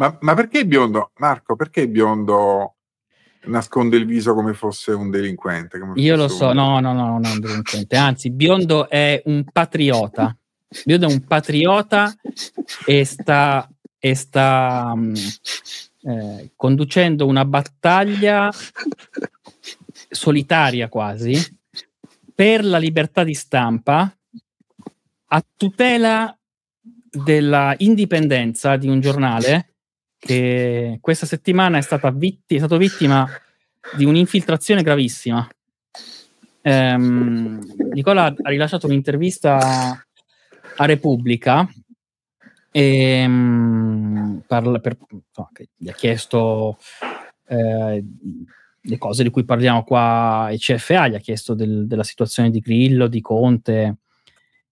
Ma, ma perché biondo, Marco, perché biondo nasconde il viso come fosse un delinquente? Io lo so, un... no, no, no, non è un delinquente, anzi, biondo è un patriota. Biondo è un patriota e sta, e sta um, eh, conducendo una battaglia solitaria quasi per la libertà di stampa a tutela della indipendenza di un giornale che questa settimana è, stata vitt- è stato vittima di un'infiltrazione gravissima. Ehm, Nicola ha rilasciato un'intervista a Repubblica e, mh, parla per, insomma, gli ha chiesto eh, le cose di cui parliamo qua ai CFA, gli ha chiesto del, della situazione di Grillo, di Conte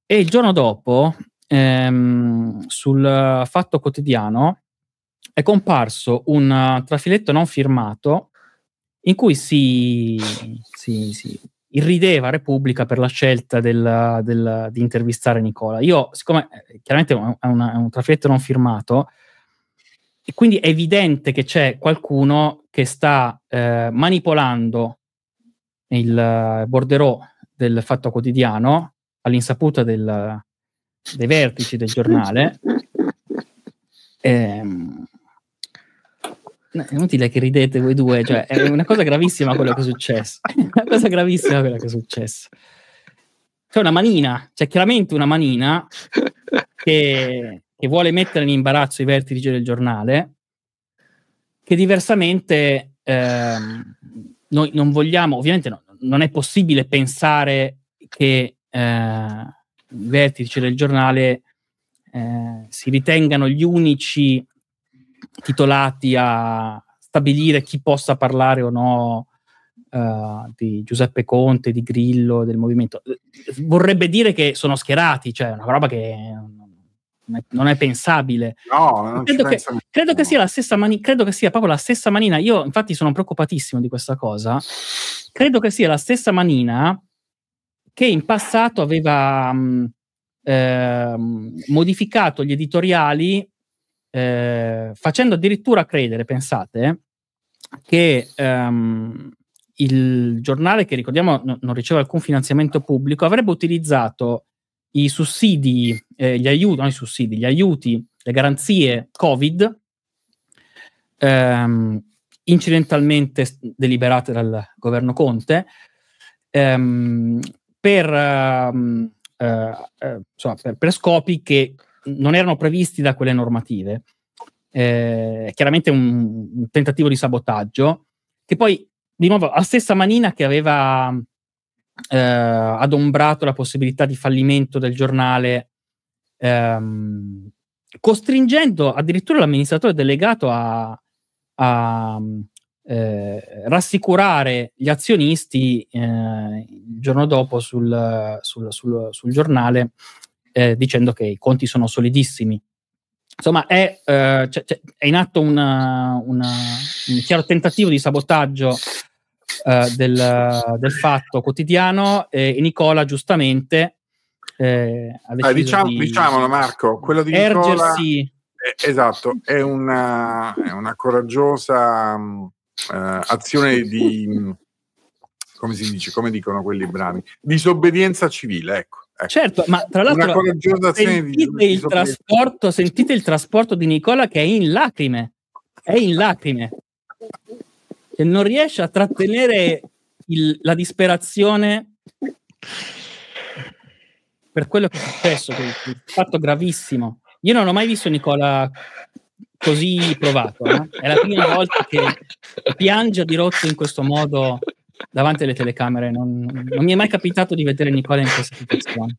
e il giorno dopo ehm, sul Fatto Quotidiano è comparso un eh, trafiletto non firmato in cui si, si, si irrideva Repubblica per la scelta del, del, di intervistare Nicola. Io, siccome eh, chiaramente è, una, è un trafiletto non firmato, e quindi è evidente che c'è qualcuno che sta eh, manipolando il eh, borderò del Fatto Quotidiano all'insaputa del, dei vertici del giornale. Ehm, No, è inutile che ridete voi due, cioè è una cosa gravissima quello che è successo. È una cosa gravissima quello che è successo. C'è una manina, c'è chiaramente una manina che, che vuole mettere in imbarazzo i vertici del giornale, che diversamente ehm, noi non vogliamo, ovviamente no, non è possibile pensare che eh, i vertici del giornale eh, si ritengano gli unici titolati a stabilire chi possa parlare o no Uh, di Giuseppe Conte, di Grillo, del movimento. Vorrebbe dire che sono schierati, cioè una roba che non è, non è pensabile. No, non credo, che, credo che, sia la stessa mani- credo che sia proprio la stessa manina. Io infatti sono preoccupatissimo di questa cosa. Credo che sia la stessa manina che in passato aveva mh, mm, eh, modificato gli editoriali eh, facendo addirittura credere, pensate, che ehm, il giornale che ricordiamo no, non riceve alcun finanziamento pubblico avrebbe utilizzato i sussidi, eh, gli aiuti, non i sussidi, gli aiuti, le garanzie Covid ehm, incidentalmente deliberate dal governo Conte ehm, per, ehm, eh, eh, insomma, per, per, scopi che non erano previsti da quelle normative. Eh, chiaramente un, un, tentativo di sabotaggio, che poi, di nuovo, la stessa manina che aveva eh, adombrato la possibilità di fallimento del giornale, ehm, costringendo addirittura l'amministratore delegato a, a eh, rassicurare gli azionisti eh, il giorno dopo sul, sul, sul, sul giornale eh, dicendo che i conti sono solidissimi. Insomma, è, eh, c- cioè, c- cioè, è in atto una, una, un chiaro tentativo di sabotaggio eh, del, del, fatto quotidiano e Nicola giustamente eh, ha ah, diciamo, di diciamolo Marco, quello di ergersi. Nicola è, esatto, è una, è una coraggiosa mh, mm, eh, azione di, mm, come si dice, come dicono quelli bravi, disobbedienza civile, ecco. Ecco. Certo, ma tra l'altro sentite, il trasporto, sentite il trasporto di Nicola che è in lacrime, è in lacrime, che non riesce a trattenere il, la disperazione per quello che è successo, che è fatto gravissimo. Io non ho mai visto Nicola così provato, eh? è la prima volta che piange a dirotto in questo modo davanti alle telecamere. Non, non, mi è mai capitato di vedere Nicola in questa situazione.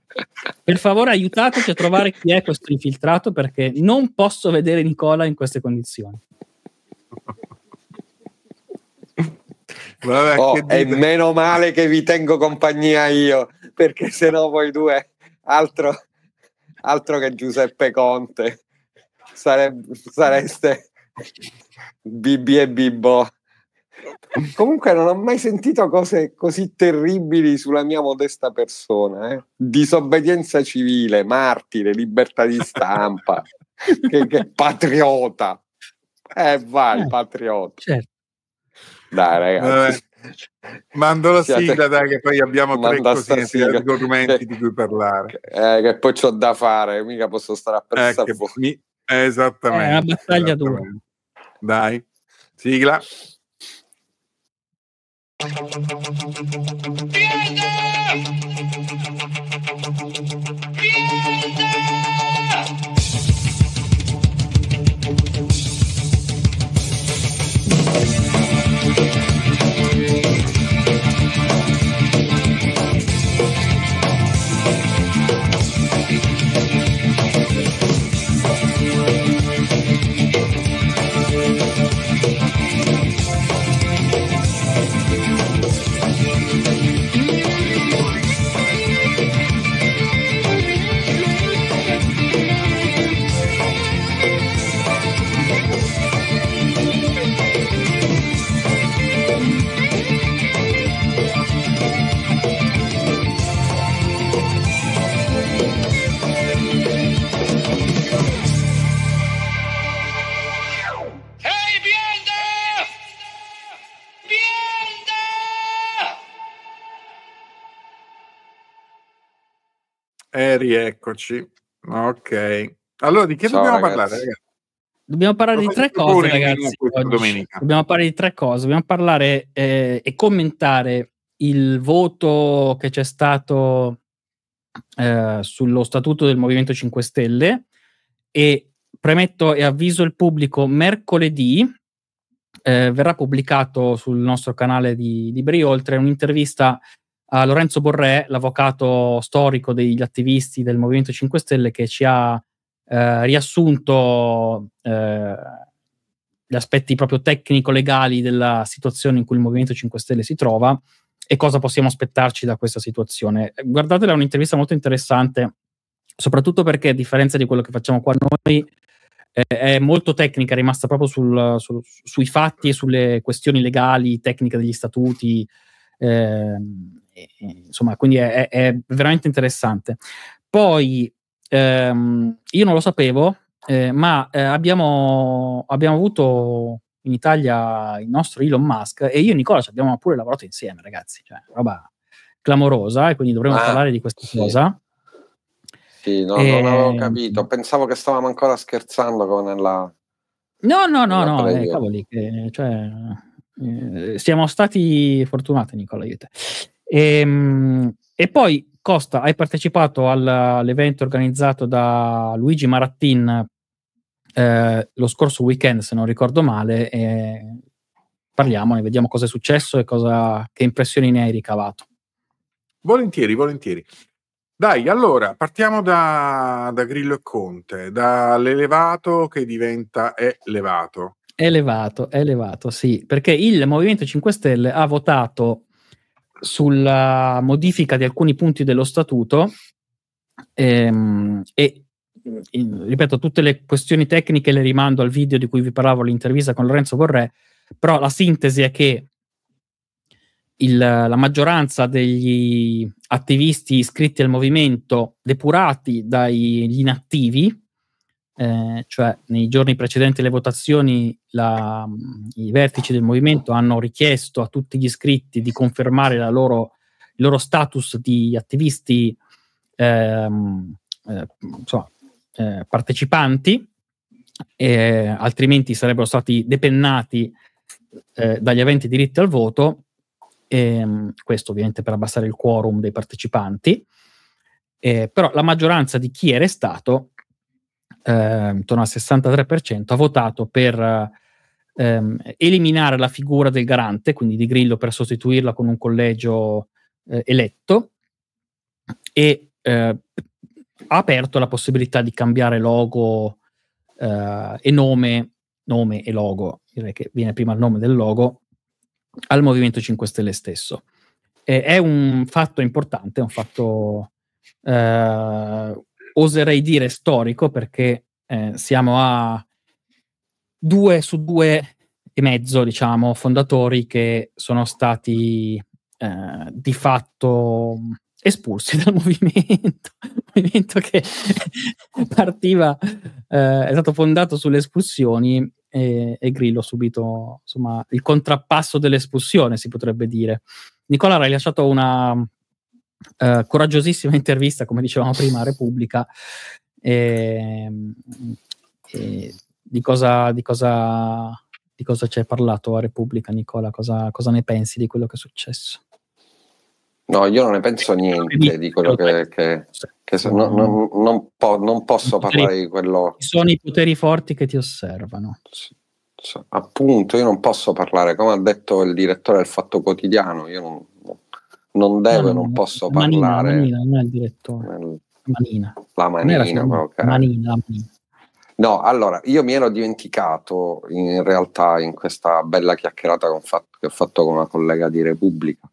Per favore, aiutateci a trovare chi è questo infiltrato perché non posso vedere Nicola in queste condizioni. Vabbè, oh, e meno male che vi tengo compagnia io perché sennò voi due altro, altro che Giuseppe Conte Sareb- sareste Bibi e Bibbo Comunque non ho mai sentito cose così terribili sulla mia modesta persona. Eh? Disobbedienza civile, martire, libertà di stampa, che, che patriota. Eh vai, eh, patriota. Certo. Dai ragazzi. Mando la Siate... sigla, dai, che poi abbiamo Manda tre cosine, tre argomenti di cui parlare. Eh, che poi ho da fare, mica posso stare a pensare. Eh, Esattamente. È eh, una battaglia dura. Dai, sigla. Thank you. rieccoci. Ok. Allora, di che Ciao, dobbiamo ragazzi. parlare, ragazzi? Dobbiamo parlare di tre cose, ragazzi. Dobbiamo parlare di tre cose. Dobbiamo parlare eh, e commentare il voto che c'è stato eh, sullo statuto del Movimento 5 Stelle e premetto e avviso il pubblico mercoledì eh, verrà pubblicato sul nostro canale di, di Bri un'intervista a Lorenzo Borré, l'avvocato storico degli attivisti del Movimento 5 Stelle, che ci ha eh, riassunto eh, gli aspetti proprio tecnico-legali della situazione in cui il Movimento 5 Stelle si trova e cosa possiamo aspettarci da questa situazione. Guardatela, è un'intervista molto interessante, soprattutto perché, a differenza di quello che facciamo qua noi, eh, è molto tecnica, è rimasta proprio sul, su, sui fatti e sulle questioni legali, tecniche degli statuti. Eh, insomma, quindi è, è veramente interessante. Poi ehm, io non lo sapevo, eh, ma eh, abbiamo, abbiamo, avuto in Italia il nostro Elon Musk e io e Nicola ci abbiamo pure lavorato insieme, ragazzi, cioè roba clamorosa e eh, quindi dovremmo ah, parlare di questa sì. cosa. Sì, no, e... non ehm, avevo capito, pensavo che stavamo ancora scherzando con la... No, no, no, no, eh, cavoli, che, cioè, eh, siamo stati fortunati Nicola io e te. E, ehm, e poi Costa, hai partecipato all'evento organizzato da Luigi Marattin eh, lo scorso weekend, se non ricordo male, eh, parliamone, vediamo cosa è successo e cosa, che impressioni ne hai ricavato. Volentieri, volentieri. Dai, allora, partiamo da, da Grillo e Conte, dall'elevato che diventa elevato. Elevato, elevato, sì, perché il Movimento 5 Stelle ha votato sulla modifica di alcuni punti dello statuto ehm, e in, ripeto, tutte le questioni tecniche le rimando al video di cui vi parlavo, l'intervista con Lorenzo Borré, però la sintesi è che il, la maggioranza degli attivisti iscritti al movimento, depurati dagli inattivi, eh, cioè nei giorni precedenti alle votazioni la, i vertici del movimento hanno richiesto a tutti gli iscritti di confermare loro, il loro status di attivisti ehm, eh, insomma, eh, partecipanti, altrimenti sarebbero stati depennati eh, dagli aventi diritti al voto, ehm, questo ovviamente per abbassare il quorum dei partecipanti. Eh, però la maggioranza di chi è restato eh, intorno al 63%, ha votato per ehm, eliminare la figura del garante, quindi di Grillo, per sostituirla con un collegio eh, eletto e eh, ha aperto la possibilità di cambiare logo eh, e nome, nome e logo, direi che viene prima il nome del logo, al Movimento 5 Stelle stesso. è un fatto importante, è un fatto Eh, oserei dire storico perché eh, siamo a due su due e mezzo, diciamo, fondatori che sono stati eh, di fatto espulsi dal movimento, un movimento che partiva, eh, è stato fondato sulle espulsioni e, e Grillo ha subito insomma, il contrappasso dell'espulsione, si potrebbe dire. Nicola hai lasciato una eh, coraggiosissima intervista, come dicevamo prima, a Repubblica, e, ehm, e di, cosa, di, cosa, di, cosa, ci hai parlato a Repubblica, Nicola? Cosa, cosa, ne pensi di quello che è successo? No, io non ne penso niente di quello che... che, che no, no, non, po- non, posso parlare di quello... sono i poteri forti che ti osservano. Appunto, io non posso parlare, come ha detto il direttore del Fatto Quotidiano, io non, non deve, non, non posso manina, parlare. Manina, non è il direttore. Manina. La manina, la ma okay. manina, la manina. No, allora, io mi ero dimenticato in realtà in questa bella chiacchierata che ho fatto, che ho fatto con una collega di Repubblica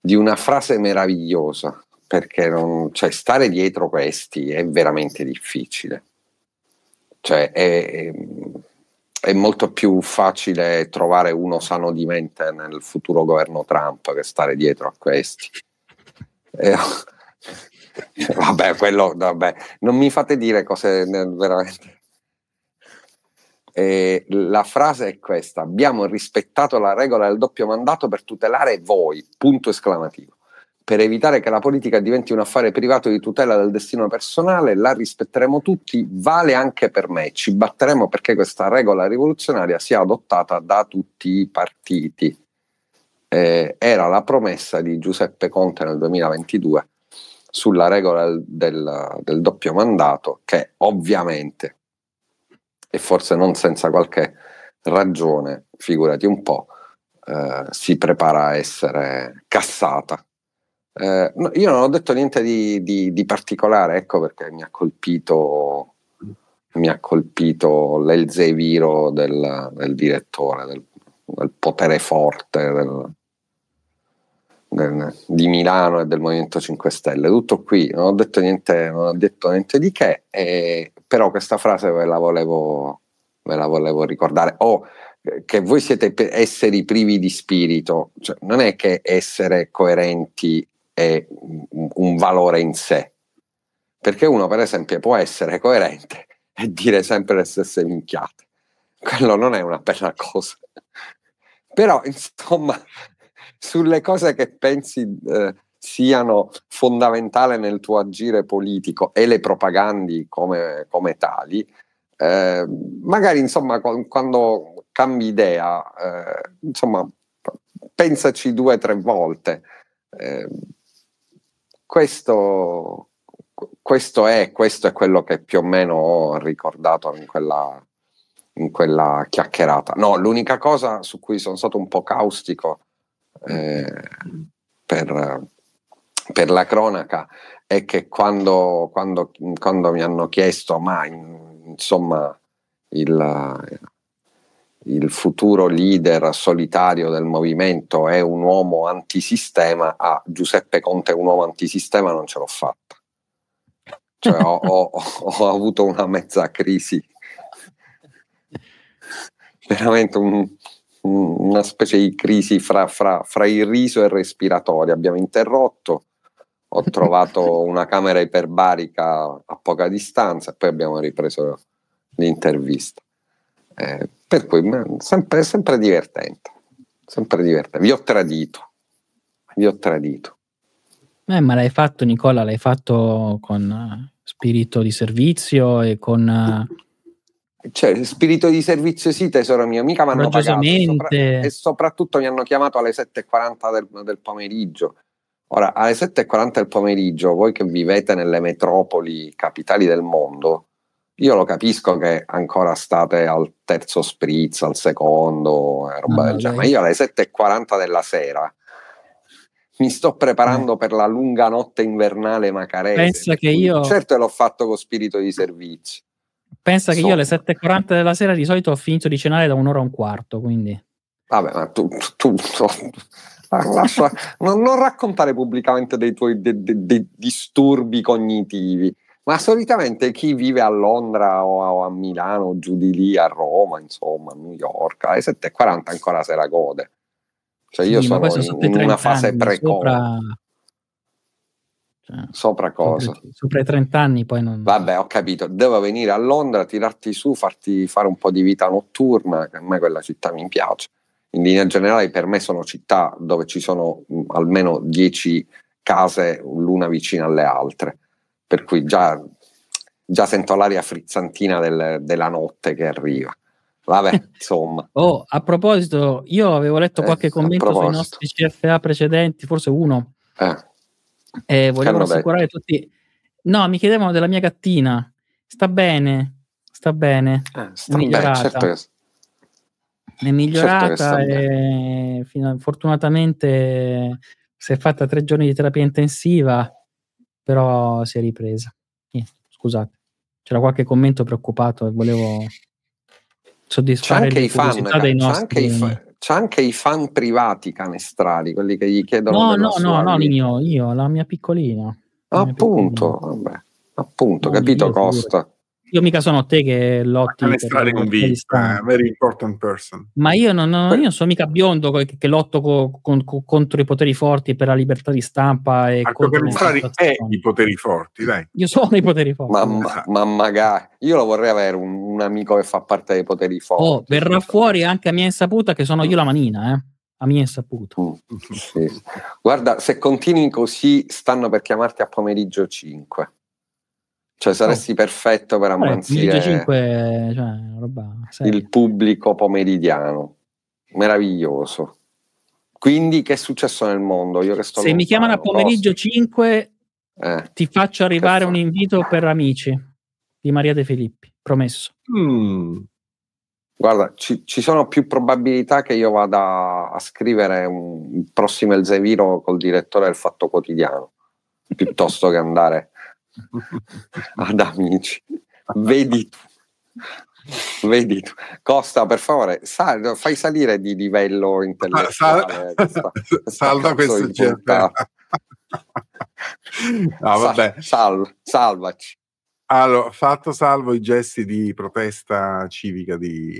di una frase meravigliosa, perché non, cioè, stare dietro questi è veramente difficile. Cioè, è, è è molto più facile trovare uno sano di mente nel futuro governo Trump che stare dietro a questi. Eh, vabbè, quello, vabbè, non mi fate dire cose veramente. Eh, la frase è questa: abbiamo rispettato la regola del doppio mandato per tutelare voi. Punto esclamativo per evitare che la politica diventi un affare privato di tutela del destino personale, la rispetteremo tutti, vale anche per me, ci batteremo perché questa regola rivoluzionaria sia adottata da tutti i partiti. Eh, era la promessa di Giuseppe Conte nel 2022 sulla regola del, del, doppio mandato che ovviamente, e forse non senza qualche ragione, figurati un po', eh, si prepara a essere cassata eh, no, io non ho detto niente di, di, di, particolare, ecco perché mi ha colpito, mi ha colpito l'elzeviro del, del direttore, del, del, potere forte del, del, di Milano e del Movimento 5 Stelle. Tutto qui, non ho detto niente, ho detto niente di che, eh, però questa frase ve la volevo, ve la volevo ricordare. Oh, che voi siete esseri privi di spirito, cioè, non è che essere coerenti è un valore in sé. Perché uno, per esempio, può essere coerente e dire sempre le stesse minchiate. Quello non è una bella cosa. Però, insomma, sulle cose che pensi eh, siano fondamentali nel tuo agire politico e le propagandi come, come tali, eh, magari, insomma, quando cambi idea, eh, insomma, pensaci due o tre volte. Eh, questo, questo, è, questo è quello che più o meno ho ricordato in quella, in quella chiacchierata. No, l'unica cosa su cui sono stato un po' caustico eh, per, per, la cronaca è che quando, quando, quando mi hanno chiesto, ma in, insomma, il, il futuro leader solitario del movimento è un uomo antisistema, a ah, Giuseppe Conte un uomo antisistema non ce l'ho fatta. Cioè, ho, ho, ho, avuto una mezza crisi, veramente un, una specie di crisi fra, fra, fra il riso e il respiratorio. Abbiamo interrotto, ho trovato una camera iperbarica a poca distanza e poi abbiamo ripreso l'intervista. Eh, per cui sempre, sempre divertente, sempre divertente. Vi ho tradito, vi ho tradito. Eh, ma l'hai fatto Nicola, l'hai fatto con eh, spirito di servizio e con... Eh, cioè, spirito di servizio sì, tesoro mio, mica mi hanno pagato. Sopra- e soprattutto mi hanno chiamato alle 7.40 del, del pomeriggio. Ora, alle 7.40 del pomeriggio, voi che vivete nelle metropoli capitali del mondo, io lo capisco che ancora state al terzo spritz, al secondo, eh, roba ah, del genere, ma io alle 7.40 della sera mi sto preparando eh. per la lunga notte invernale macarese. Pensa che io... Certo l'ho fatto con spirito di servizio. Pensa Insomma. che io alle 7.40 della sera di solito ho finito di cenare da un'ora e un quarto, quindi... Vabbè, ma tu... tu, tu ah, lascia, non, non, raccontare pubblicamente dei tuoi de, de, de disturbi cognitivi ma solitamente chi vive a Londra o a, Milano, o giù di lì, a Roma, insomma, a New York, alle 7.40 ancora se la gode. Cioè io sì, sono in, in una fase precoce. Cioè, sopra cosa? Sopra, sopra i 30 anni poi non... Vabbè, ho capito, devo venire a Londra, tirarti su, farti fare un po' di vita notturna, che a me quella città mi piace. In linea generale per me sono città dove ci sono almeno 10 case l'una vicina alle altre per cui già, già sento l'aria frizzantina del, della notte che arriva. Vabbè, insomma. Oh, a proposito, io avevo letto eh, qualche eh, commento sui nostri CFA precedenti, forse uno. Eh. E vogliamo assicurare bello. tutti. No, mi chiedevano della mia gattina. Sta bene, sta bene. Eh, sta è migliorata. Bene, certo che... È certo migliorata certo e a... fortunatamente si è fatta tre giorni di terapia intensiva però si è ripresa. Eh, scusate, c'era qualche commento preoccupato e volevo soddisfare c'è anche, fan, c'è, nostri... anche fa... c'è anche i fan privati canestrali, quelli che gli chiedono... No, no, no, no, io, io, la mia piccolina. La appunto, mia piccolina. Vabbè, appunto, no, capito Costa? Io mica sono te che lotti. per convinta, ah, very important person. Ma io non, non, io non sono mica biondo che, che lotto co, con, co, contro i poteri forti per la libertà di stampa. E Marco è i poteri forti, dai. Io sono i poteri forti. Ma, ma, ma magari, io lo vorrei avere un, un, amico che fa parte dei poteri forti. Oh, verrà fuori anche a mia insaputa che sono io la manina, eh a mia insaputa. Mm, sì. Guarda, se continui così, stanno per chiamarti a pomeriggio 5. Cioè oh. saresti oh. perfetto per ammanzire eh, 5, cioè, roba il pubblico pomeridiano. Meraviglioso. Quindi che è successo nel mondo? Io che sto Se lontano, mi chiamano a pomeriggio posso... 5 eh, ti faccio arrivare un invito per amici di Maria De Filippi, promesso. Mm. Guarda, ci, ci, sono più probabilità che io vada a scrivere un, il prossimo Elzeviro col direttore del Fatto Quotidiano, piuttosto che andare ad amici. Vedi tu. Vedi tu. Costa, per favore, sal- fai salire di livello intellettuale. Sal- eh, salva questo gente. no, vabbè. Sal- salvaci. Allora, fatto salvo i gesti di protesta civica di,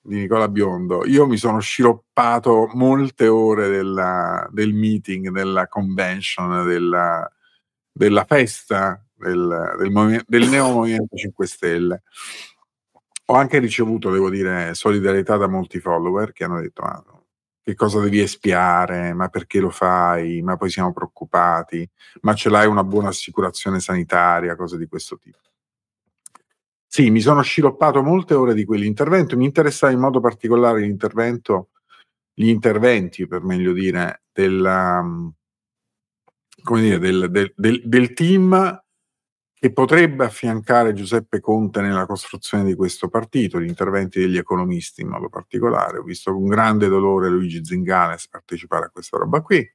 di Nicola Biondo, io mi sono sciroppato molte ore della, del meeting, della convention, della, della festa del, del, movimento, del neo Movimento 5 Stelle. Ho anche ricevuto, devo dire, solidarietà da molti follower che hanno detto: ah, che cosa devi espiare? Ma perché lo fai? Ma poi siamo preoccupati? Ma ce l'hai una buona assicurazione sanitaria? Cose di questo tipo. Sì, mi sono sciroppato molte ore di quell'intervento. Mi interessava in modo particolare l'intervento, gli interventi, per meglio dire, della, come dire, del, del, del, del team che potrebbe affiancare Giuseppe Conte nella costruzione di questo partito, gli interventi degli economisti in modo particolare. Ho visto con grande dolore Luigi Zingales partecipare a questa roba qui.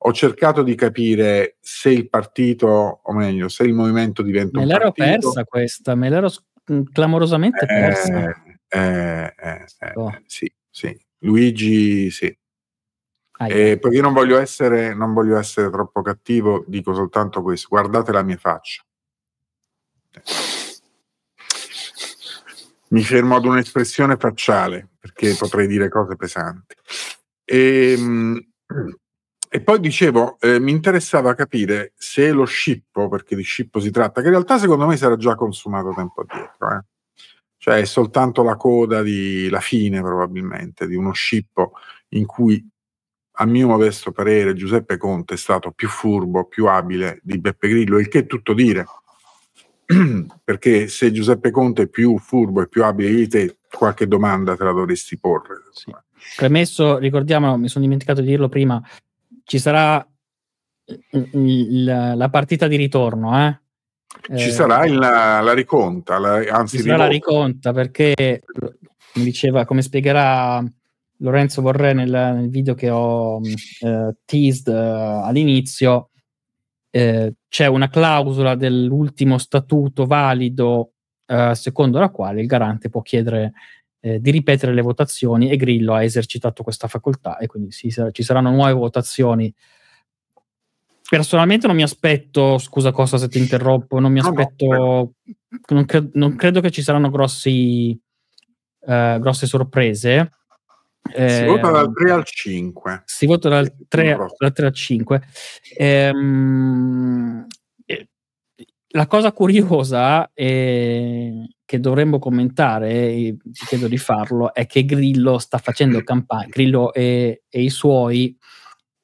Ho cercato di capire se il partito, o meglio, se il movimento diventa me un partito. l'ero persa questa, me l'ero mm, clamorosamente eh, persa. Eh, eh, eh, oh. Sì, sì. Luigi, sì. Ah, eh, io non voglio, essere, non voglio essere troppo cattivo, dico soltanto questo. Guardate la mia faccia. Mi fermo ad un'espressione facciale, perché potrei dire cose pesanti. E, ehm, e poi dicevo, eh, mi interessava capire se lo scippo, perché di scippo si tratta, che in realtà secondo me si era già consumato tempo addietro, eh? cioè è soltanto la coda di la fine probabilmente di uno scippo in cui a mio modesto parere, Giuseppe Conte è stato più furbo, più abile di Beppe Grillo, il che è tutto dire. Perché se Giuseppe Conte è più furbo e più abile di te, qualche domanda te la dovresti porre. Sì. Premesso, ricordiamo, mi sono dimenticato di dirlo prima, ci sarà eh, la partita di ritorno, eh? Ci eh, sarà il, la, riconta, la, anzi, ci sarà rivolta. la riconta perché, come diceva, come spiegherà Lorenzo Vorrei nel, nel video che ho mm, eh, teased eh, all'inizio, eh, c'è una clausola dell'ultimo statuto valido eh, secondo la quale il garante può chiedere eh, di ripetere le votazioni e Grillo ha esercitato questa facoltà e quindi si, ci saranno nuove votazioni. Personalmente non mi aspetto, scusa Costa se ti interrompo, non mi aspetto, non, cre- non credo che ci saranno grossi, eh, grosse sorprese eh, si vota dal 3 al 5. Si vota dal 3, dal 3 al 5. Ehm, la cosa curiosa è, ehm, che dovremmo commentare, e ti chiedo di farlo, è che Grillo sta facendo campagna, Grillo e, e i suoi...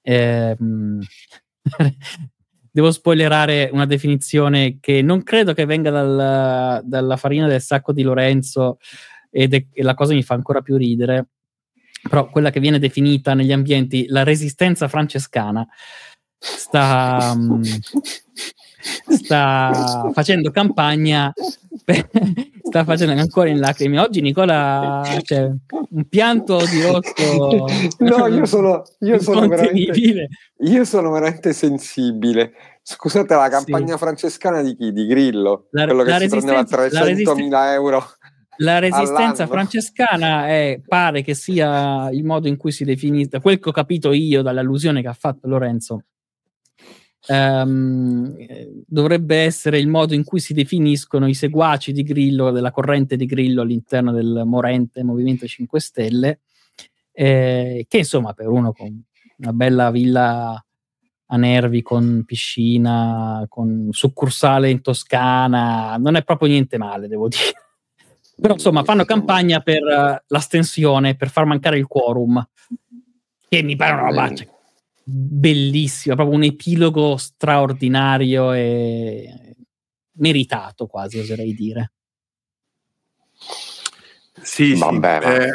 Ehm, devo spoilerare una definizione che non credo che venga dal, dalla farina del sacco di Lorenzo ed è, e la cosa mi fa ancora più ridere però quella che viene definita negli ambienti la resistenza francescana sta, mm, sta facendo campagna per, sta facendo ancora in lacrime oggi Nicola c'è un pianto di rosso no io sono, io sono veramente io sono veramente sensibile Scusate, la campagna sì. francescana di chi? Di Grillo, la, quello che si prendeva 300.000 resist- euro la resistenza all'anno. francescana è, pare che sia il modo in cui si definisce, quel che ho capito io dall'allusione che ha fatto Lorenzo, Um, dovrebbe essere il modo in cui si definiscono i seguaci di Grillo, della corrente di Grillo all'interno del morente Movimento 5 Stelle, eh, che insomma per uno con una bella villa a nervi, con piscina, con succursale in Toscana, non è proprio niente male, devo dire. Però insomma fanno campagna per uh, l'astensione, per far mancare il quorum, che mi pare una roba cioè, bellissima, proprio un epilogo straordinario e meritato quasi, oserei dire. Sì, Vabbè, sì. Ma, eh,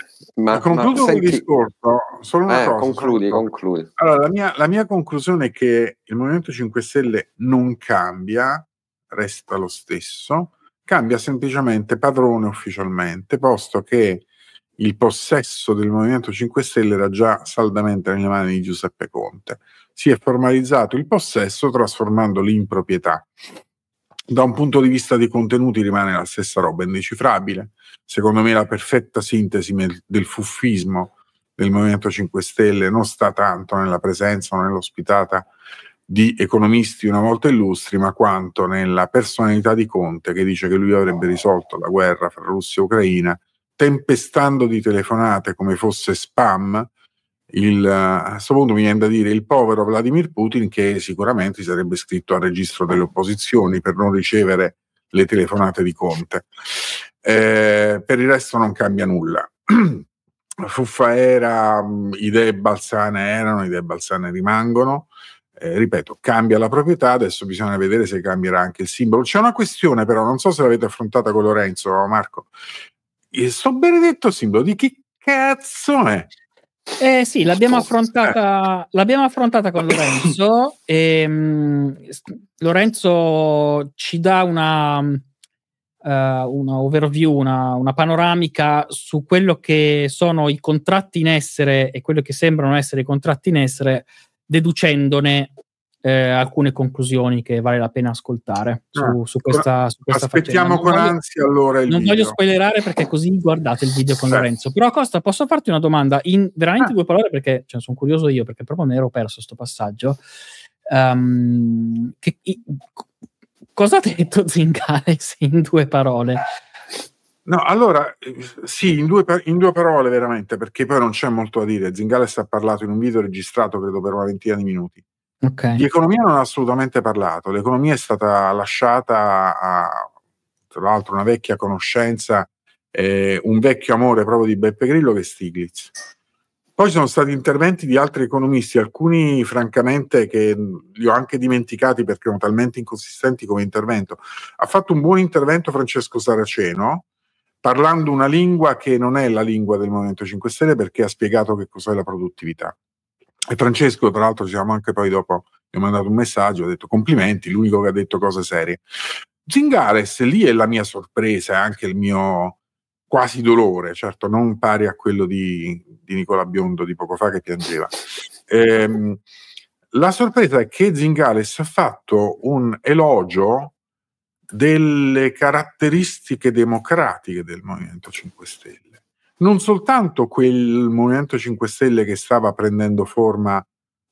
ma, concludo ma, senti... un discorso, solo una eh, cosa. Concludi, concludi. Allora, la mia, la mia conclusione è che il Movimento 5 Stelle non cambia, resta lo stesso, cambia semplicemente padrone ufficialmente, posto che il possesso del Movimento 5 Stelle era già saldamente nelle mani di Giuseppe Conte. Si è formalizzato il possesso trasformandolo in proprietà. Da un punto di vista dei contenuti rimane la stessa roba, indecifrabile. Secondo me la perfetta sintesi del fuffismo del Movimento 5 Stelle non sta tanto nella presenza o nell'ospitata di economisti una volta illustri, ma quanto nella personalità di Conte che dice che lui avrebbe risolto la guerra fra Russia e Ucraina tempestando di telefonate come fosse spam. Il, a questo punto mi viene da dire il povero Vladimir Putin che sicuramente sarebbe iscritto al registro delle opposizioni per non ricevere le telefonate di Conte. Eh, per il resto non cambia nulla. Fuffa era, idee balsane erano, idee balsane rimangono eh, ripeto, cambia la proprietà, adesso bisogna vedere se cambierà anche il simbolo. C'è una questione però, non so se l'avete affrontata con Lorenzo o Marco, il sto benedetto simbolo di chi cazzo è? Eh sì, l'abbiamo affrontata, l'abbiamo affrontata con Lorenzo. E, ehm, mh, Lorenzo ci dà una, uh, una overview, una, una, panoramica su quello che sono i contratti in essere e quello che sembrano essere i contratti in essere deducendone eh, alcune conclusioni che vale la pena ascoltare ah, su, questa, su questa aspettiamo con voglio, ansia allora non video. voglio spoilerare perché così guardate il video con sì. Lorenzo però Costa posso farti una domanda in veramente ah. due parole perché cioè, sono curioso io perché proprio mi ero perso questo passaggio um, che, i, cosa ha detto Zingales in due parole No, allora, eh, sì, in due, in due, parole veramente, perché poi non c'è molto da dire. Zingales ha parlato in un video registrato, credo, per una ventina di minuti. Okay. Di economia non ha assolutamente parlato, l'economia è stata lasciata a, tra l'altro, una vecchia conoscenza, eh, un vecchio amore proprio di Beppe Grillo che è Stiglitz. Poi ci sono stati interventi di altri economisti, alcuni francamente che mm, li ho anche dimenticati perché erano talmente inconsistenti come intervento. Ha fatto un buon intervento Francesco Saraceno, parlando una lingua che non è la lingua del Movimento 5 Stelle perché ha spiegato che cos'è la produttività. E Francesco, tra l'altro, ci siamo anche poi dopo, gli ho mandato un messaggio, ha detto complimenti, l'unico che ha detto cose serie. Zingares, lì è la mia sorpresa, e anche il mio quasi dolore, certo non pari a quello di, di Nicola Biondo di poco fa che piangeva. Ehm, la sorpresa è che Zingares ha fatto un elogio delle caratteristiche democratiche del Movimento 5 Stelle. Non soltanto quel Movimento 5 Stelle che stava prendendo forma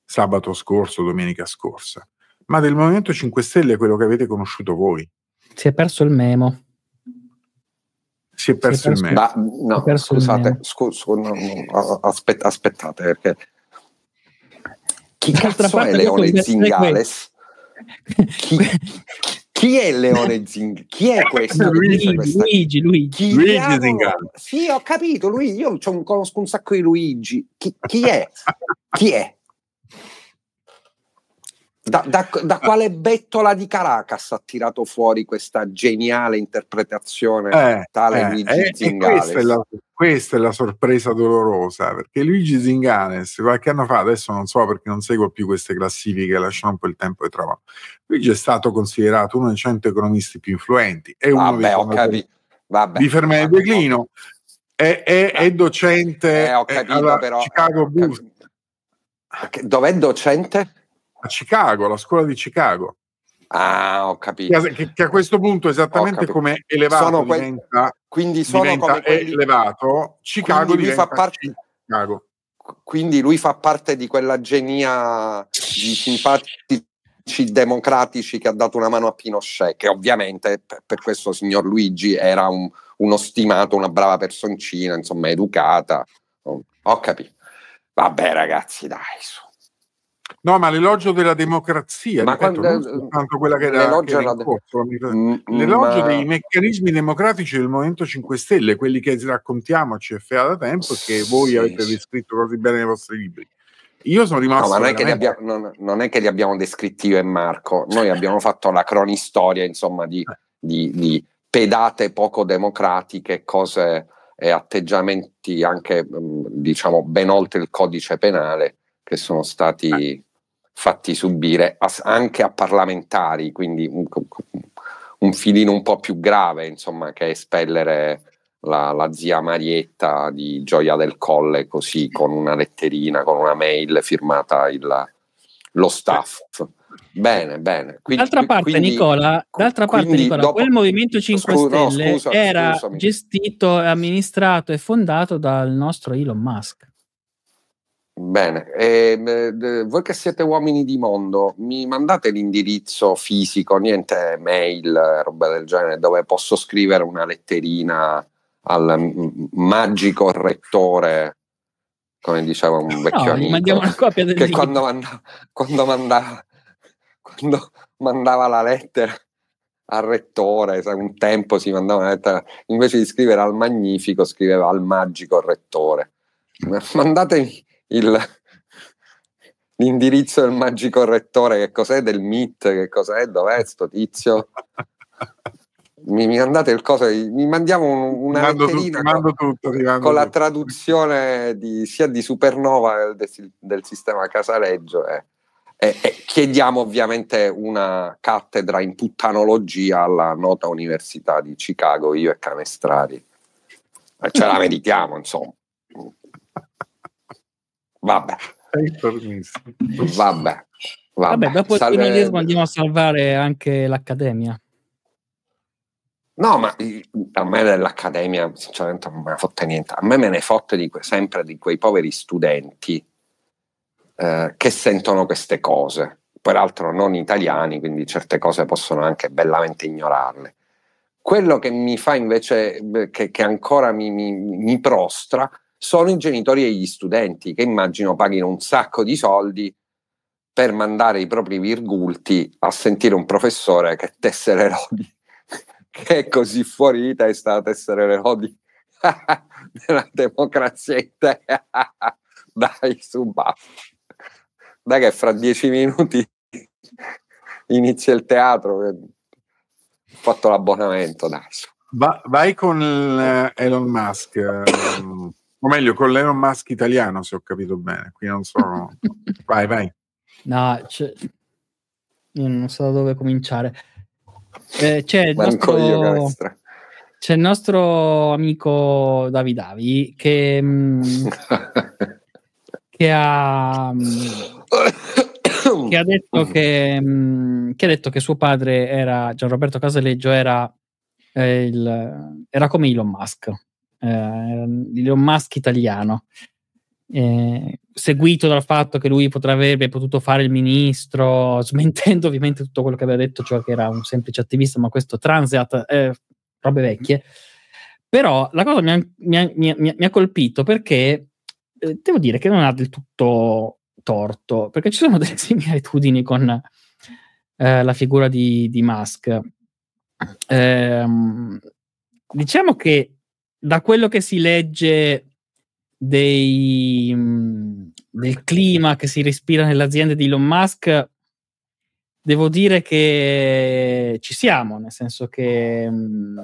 sabato scorso, domenica scorsa, ma del Movimento 5 Stelle quello che avete conosciuto voi. Si è perso il memo. Si è perso, si è perso il memo. Ma, no, perso scusate, scus- no, no, aspet- aspettate perché... Chi D'altra cazzo è Leone Zingales? Chi, chi, Chi è Leone Zing? Chi è eh, questo? Luigi, questa? Luigi, Luigi. Chi Luigi Zingaro. Sì, ho capito, lui, io conosco un sacco di Luigi. Chi, chi è? chi è? Da, da, da, quale bettola di Caracas ha tirato fuori questa geniale interpretazione eh, tale eh, Luigi eh, Zingales? Questa è, la, questa è, la, sorpresa dolorosa, perché Luigi Zingales qualche anno fa, adesso non so perché non seguo più queste classifiche, lasciamo un po' il tempo che trovano, Luigi è stato considerato uno dei 100 economisti più influenti, è uno vabbè, dei capi- vabbè, di Fermè Beclino, è, è, ah, è, docente eh, eh, capito, alla però, Chicago Bulls. Dov'è docente? a Chicago, alla scuola di Chicago. Ah, ho capito. Che, che a questo punto, esattamente come elevato que- diventa, quindi sono diventa come quelli- elevato, Chicago quindi diventa fa parte- Chicago. Quindi lui fa parte di quella genia di simpatici democratici che ha dato una mano a Pinochet, che ovviamente per, per questo signor Luigi era un, uno stimato, una brava personcina, insomma, educata. Ho capito. Vabbè, ragazzi, dai, su. No, ma l'elogio della democrazia, ma ripeto, quando, non soltanto quella che era l'elogio, che era corso, de- mm, mm, l'elogio ma... dei meccanismi democratici del Movimento 5 Stelle, quelli che raccontiamo a CFA da tempo e che voi sì, avete descritto così bene nei vostri libri. Io sono rimasto. No, ma non è, abbiamo, non, non è, che li abbiamo descritti io e Marco, noi abbiamo fatto la cronistoria, insomma, di, eh. di, di pedate poco democratiche, cose e atteggiamenti anche, mm, diciamo, ben oltre il codice penale che sono stati eh fatti subire a, anche a parlamentari, quindi un, un, filino un po' più grave, insomma, che espellere la, la, zia Marietta di Gioia del Colle così con una letterina, con una mail firmata il, lo staff. Bene, bene. Quindi, d'altra parte, quindi, Nicola, d'altra parte, Nicola dopo, quel Movimento 5 scu- Stelle no, scusa, era scusami. gestito, amministrato e fondato dal nostro Elon Musk. Bene, ehm, e, eh, voi che siete uomini di mondo, mi mandate l'indirizzo fisico, niente mail, roba del genere, dove posso scrivere una letterina al magico rettore, come diceva un vecchio no, amico. mandiamo una copia del che Quando mandava, quando, mandava, quando mandava la lettera al rettore, un tempo si mandava una lettera, invece di scrivere al magnifico scriveva al magico rettore. Mm. Mandatemi il, l'indirizzo del magico rettore, che cos'è del MIT, che cos'è, dov'è sto tizio? mi, mi mandate il coso, mi mandiamo un, una mando letterina tutto, con, tutto, con tutto. la traduzione di, sia di Supernova del, del sistema Casaleggio eh. e, e, chiediamo ovviamente una cattedra in puttanologia alla nota università di Chicago, io e Canestrari. E ce la meritiamo, insomma. Vabbè. Vabbè. Vabbè, dopo il femminismo andiamo a salvare anche l'Accademia. No, ma a me dell'Accademia sinceramente non me ne fotte niente. A me me ne fotte di que- sempre di quei poveri studenti eh, che sentono queste cose. Peraltro non italiani, quindi certe cose possono anche bellamente ignorarle. Quello che mi fa invece, che, che ancora mi, mi, mi prostra, sono i genitori e gli studenti che immagino paghino un sacco di soldi per mandare i propri virgulti a sentire un professore che tessere rodi, che è così fuori di testa da tessere rodi della democrazia intera. Dai, su, Dai che fra dieci minuti inizia il teatro, ho fatto l'abbonamento, dai. Va, vai con eh, Elon Musk. Ehm, o meglio con l'Elon Musk italiano se ho capito bene qui non sono vai vai no cioè, io non so da dove cominciare eh, c'è, il nostro, c'è il nostro amico Davidavi che mm, che ha mm, che ha detto che, mm, che ha detto che suo padre era Gianroberto Casaleggio era, eh, il, era come Elon Musk eh, Elon Musk italiano, eh, seguito dal fatto che lui potrebbe potuto fare il ministro, smentendo ovviamente tutto quello che aveva detto, cioè che era un semplice attivista, ma questo transeat, eh, robe vecchie. Però la cosa mi ha, mi ha, mi ha, mi ha colpito perché eh, devo dire che non ha del tutto torto, perché ci sono delle similitudini con eh, la figura di, di Musk. Ehm, diciamo che da quello che si legge dei, mm, del clima che si respira nell'azienda di Elon Musk, devo dire che ci siamo, nel senso che mm,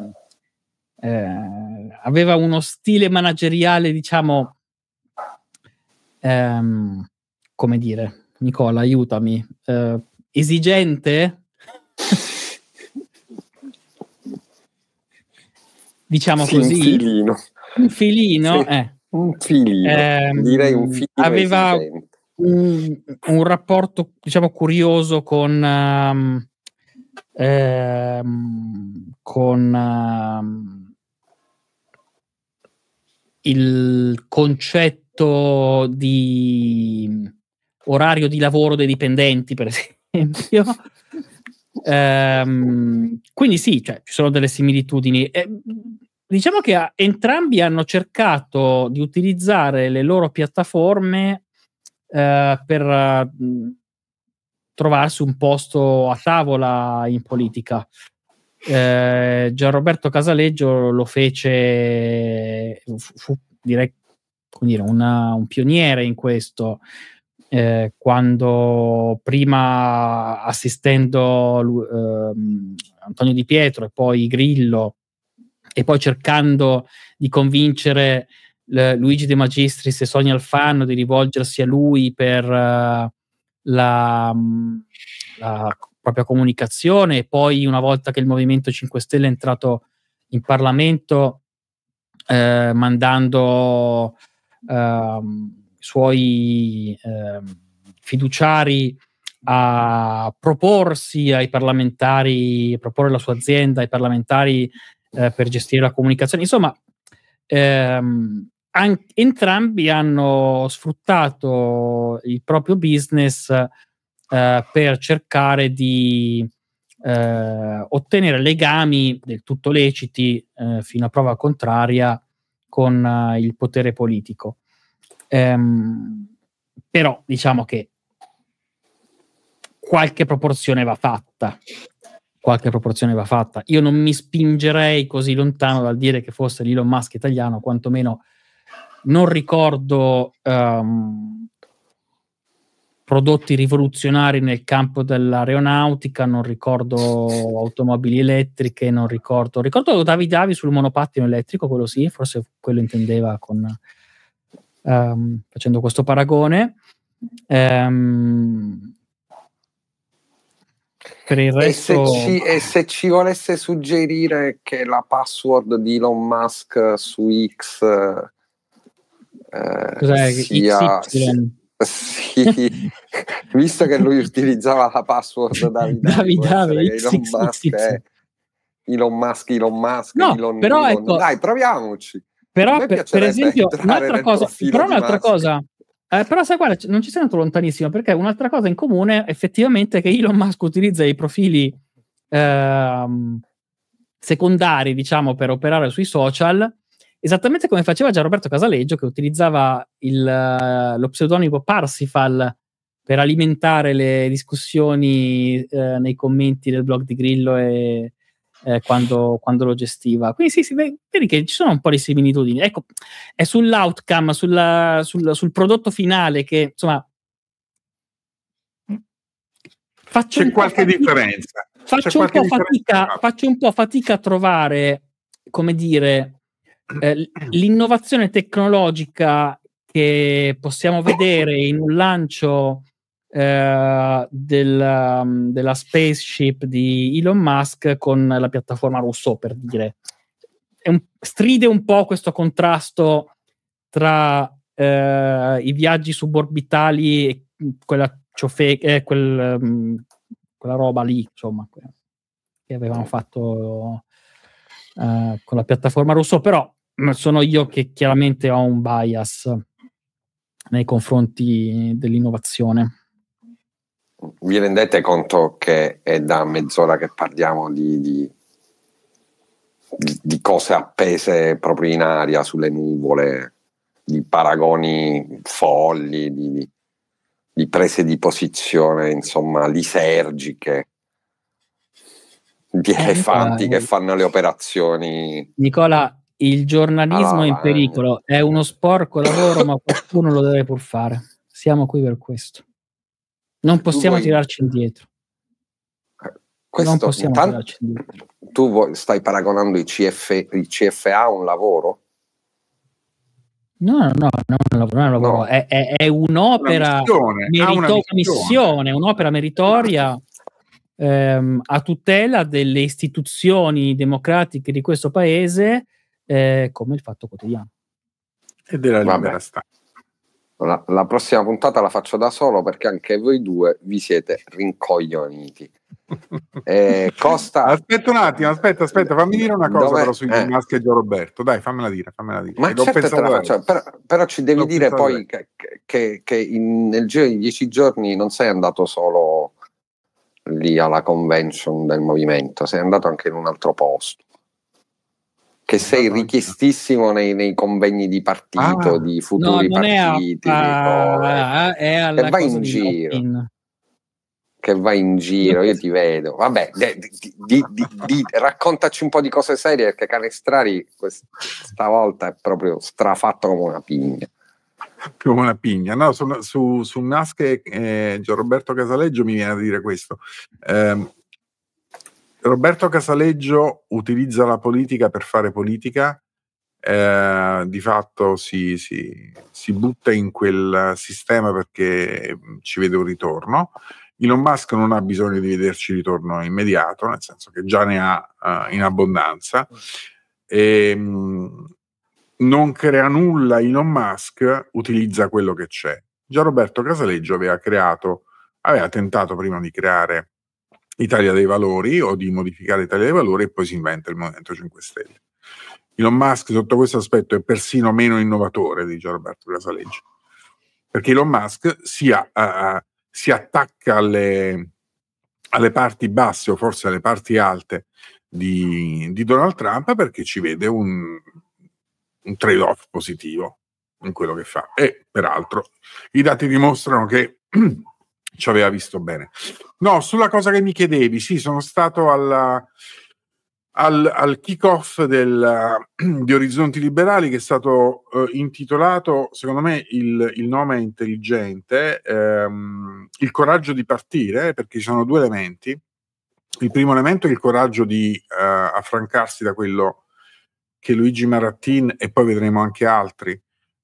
eh, aveva uno stile manageriale, diciamo, ehm, come dire, Nicola, aiutami, eh, esigente. diciamo sì, così, un filino. Un filino, sì, eh. Un filino, eh, direi un filino. Aveva un, un, rapporto, diciamo, curioso con... Um, ehm, con um, il concetto di orario di lavoro dei dipendenti, per esempio, Ehm, quindi sì, cioè, ci sono delle similitudini. Eh, diciamo che entrambi hanno cercato di utilizzare le loro piattaforme eh, per mh, trovarsi un posto a tavola in politica. Eh, Gianroberto Casaleggio lo fece, fu, fu direi, dire, una, un pioniere in questo. Eh, quando prima assistendo ehm, Antonio Di Pietro e poi Grillo e poi cercando di convincere eh, Luigi De Magistris e Sonia Alfano di rivolgersi a lui per eh, la, mm, la propria comunicazione e poi una volta che il Movimento 5 Stelle è entrato in Parlamento eh, mandando ehm, suoi eh, fiduciari a proporsi ai parlamentari, proporre la sua azienda ai parlamentari eh, per gestire la comunicazione. Insomma, ehm, an- entrambi hanno sfruttato il proprio business eh, per cercare di eh, ottenere legami del tutto leciti, eh, fino a prova contraria, con eh, il potere politico. Ehm, però diciamo che qualche proporzione va fatta. Qualche proporzione va fatta. Io non mi spingerei così lontano dal dire che fosse l'Elon Musk italiano, quantomeno non ricordo um, prodotti rivoluzionari nel campo dell'aeronautica, non ricordo automobili elettriche, non ricordo... Ricordo Davi Davi sul monopattino elettrico, quello sì, forse quello intendeva con um, facendo questo paragone. Um, per il resto... E se, ci, e se, ci, volesse suggerire che la password di Elon Musk su X eh, Cos'è? sia... XY. Sì, visto che lui utilizzava la password Davide, Davide, Elon Musk, Elon Musk, Elon Musk, no, Elon, però Elon. Ecco, dai proviamoci. Però, per, per, esempio, un'altra cosa, però un'altra cosa, eh, però sai guarda, non ci sei andato lontanissimo, perché un'altra cosa in comune effettivamente è che Elon Musk utilizza i profili ehm, secondari, diciamo, per operare sui social, esattamente come faceva già Roberto Casaleggio, che utilizzava il, eh, lo pseudonimo Parsifal per alimentare le discussioni eh, nei commenti del blog di Grillo e, eh, quando, quando, lo gestiva. Quindi sì, sì, vedi che ci sono un po' di similitudini. Ecco, è sull'outcome, sulla, sul, sul, prodotto finale che insomma. Faccio C'è qualche fatica, differenza. Faccio, qualche un differenza fatica, faccio un po' fatica a trovare, come dire, eh, l'innovazione tecnologica che possiamo vedere in un lancio eh, del, um, della spaceship di Elon Musk con la piattaforma Rousseau, per dire. Un, stride un po' questo contrasto tra eh, i viaggi suborbitali e mm, quella, ciofe- eh, quel, um, quella roba lì, insomma, che avevano fatto uh, con la piattaforma Rousseau, però mm, sono io che chiaramente ho un bias nei confronti dell'innovazione vi rendete conto che è da mezz'ora che parliamo di, di, di, cose appese proprio in aria, sulle nuvole, di paragoni folli, di, di prese di posizione, insomma, lisergiche, di eh, elefanti Nicola, che eh, fanno le operazioni. Nicola, il giornalismo ah, è in pericolo, è uno sporco lavoro, ma qualcuno lo deve pur fare. Siamo qui per questo. Non possiamo vuoi... tirarci indietro. Eh, questo, non possiamo tanto, tirarci indietro. Tu vuoi, stai paragonando i, CF, i, CFA a un lavoro? No, no, no, non è un lavoro, no. è, è, è, un'opera, missione, merito- una missione, un'opera meritoria ehm, a tutela delle istituzioni democratiche di questo paese eh, come il fatto quotidiano. E della libera stampa. La, la, prossima puntata la faccio da solo perché anche voi due vi siete rincoglioniti. Eh, Costa... Aspetta un attimo, aspetta, aspetta, fammi dire una cosa Dove... però sui eh. maschi e Gio Roberto, dai, fammela dire, fammela dire. Ma certo faccio, però, però, ci devi L'ho dire poi che, che, che in, nel giro di dieci giorni non sei andato solo lì alla convention del movimento, sei andato anche in un altro posto che sei richiestissimo nei, nei convegni di partito, ah, di futuri no, partiti, è, a, a, è che vai in giro. Che vai in giro, io ti vedo. Vabbè, di, di, di, raccontaci un po' di cose serie perché Canestrari questa volta è proprio strafatto come una pigna. Come una pigna, no? Su, su, su Nasche eh, Gianroberto Casaleggio mi viene a dire questo. Eh, Roberto Casaleggio utilizza la politica per fare politica, eh, di fatto si, si, si, butta in quel sistema perché mm, ci vede un ritorno. Elon Musk non ha bisogno di vederci ritorno immediato, nel senso che già ne ha eh, in abbondanza. E, ehm, mh, non crea nulla Elon Musk, utilizza quello che c'è. Già Roberto Casaleggio aveva creato, aveva tentato prima di creare Italia dei Valori o di modificare Italia dei Valori e poi si inventa il Movimento 5 Stelle. Elon Musk sotto questo aspetto è persino meno innovatore, dice Roberto Casaleggio, perché Elon Musk si, a, a, si attacca alle, alle, parti basse o forse alle parti alte di, di Donald Trump perché ci vede un, un trade-off positivo in quello che fa. E peraltro i dati dimostrano che ci aveva visto bene. No, sulla cosa che mi chiedevi, sì, sono stato alla, al, al kick-off del, di Orizzonti Liberali che è stato eh, intitolato, secondo me il, il nome è intelligente, ehm, Il coraggio di partire, perché ci sono due elementi. Il primo elemento è il coraggio di eh, affrancarsi da quello che Luigi Marattin e poi vedremo anche altri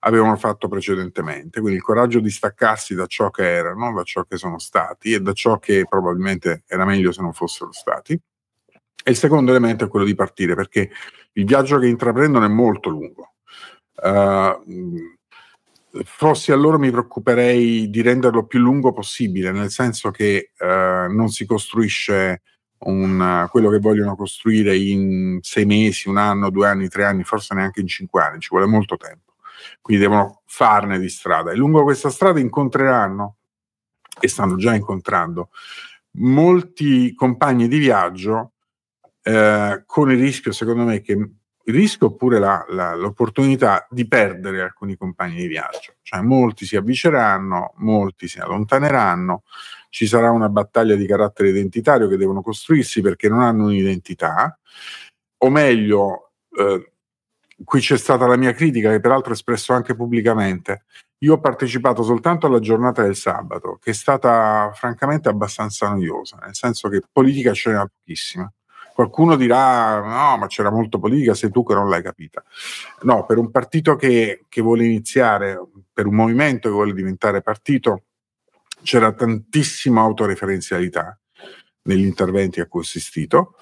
avevano fatto precedentemente, quindi il coraggio di staccarsi da ciò che erano, da ciò che sono stati e da ciò che probabilmente era meglio se non fossero stati. E il secondo elemento è quello di partire, perché il viaggio che intraprendono è molto lungo. Uh, fossi allora mi preoccuperei di renderlo più lungo possibile, nel senso che uh, non si costruisce un, quello che vogliono costruire in sei mesi, un anno, due anni, tre anni, forse neanche in cinque anni, ci vuole molto tempo quindi devono farne di strada. E lungo questa strada incontreranno, e stanno già incontrando, molti compagni di viaggio eh, con il rischio, secondo me, che il rischio oppure la, la, l'opportunità di perdere alcuni compagni di viaggio. Cioè molti si avvicineranno, molti si allontaneranno, ci sarà una battaglia di carattere identitario che devono costruirsi perché non hanno un'identità, o meglio, eh, qui c'è stata la mia critica, che peraltro ho espresso anche pubblicamente. Io ho partecipato soltanto alla giornata del sabato, che è stata francamente abbastanza noiosa, nel senso che politica ce n'era pochissima. Qualcuno dirà: no, ma c'era molto politica, sei tu che non l'hai capita. No, per un partito che, che vuole iniziare, per un movimento che vuole diventare partito, c'era tantissima autoreferenzialità negli interventi a cui ho assistito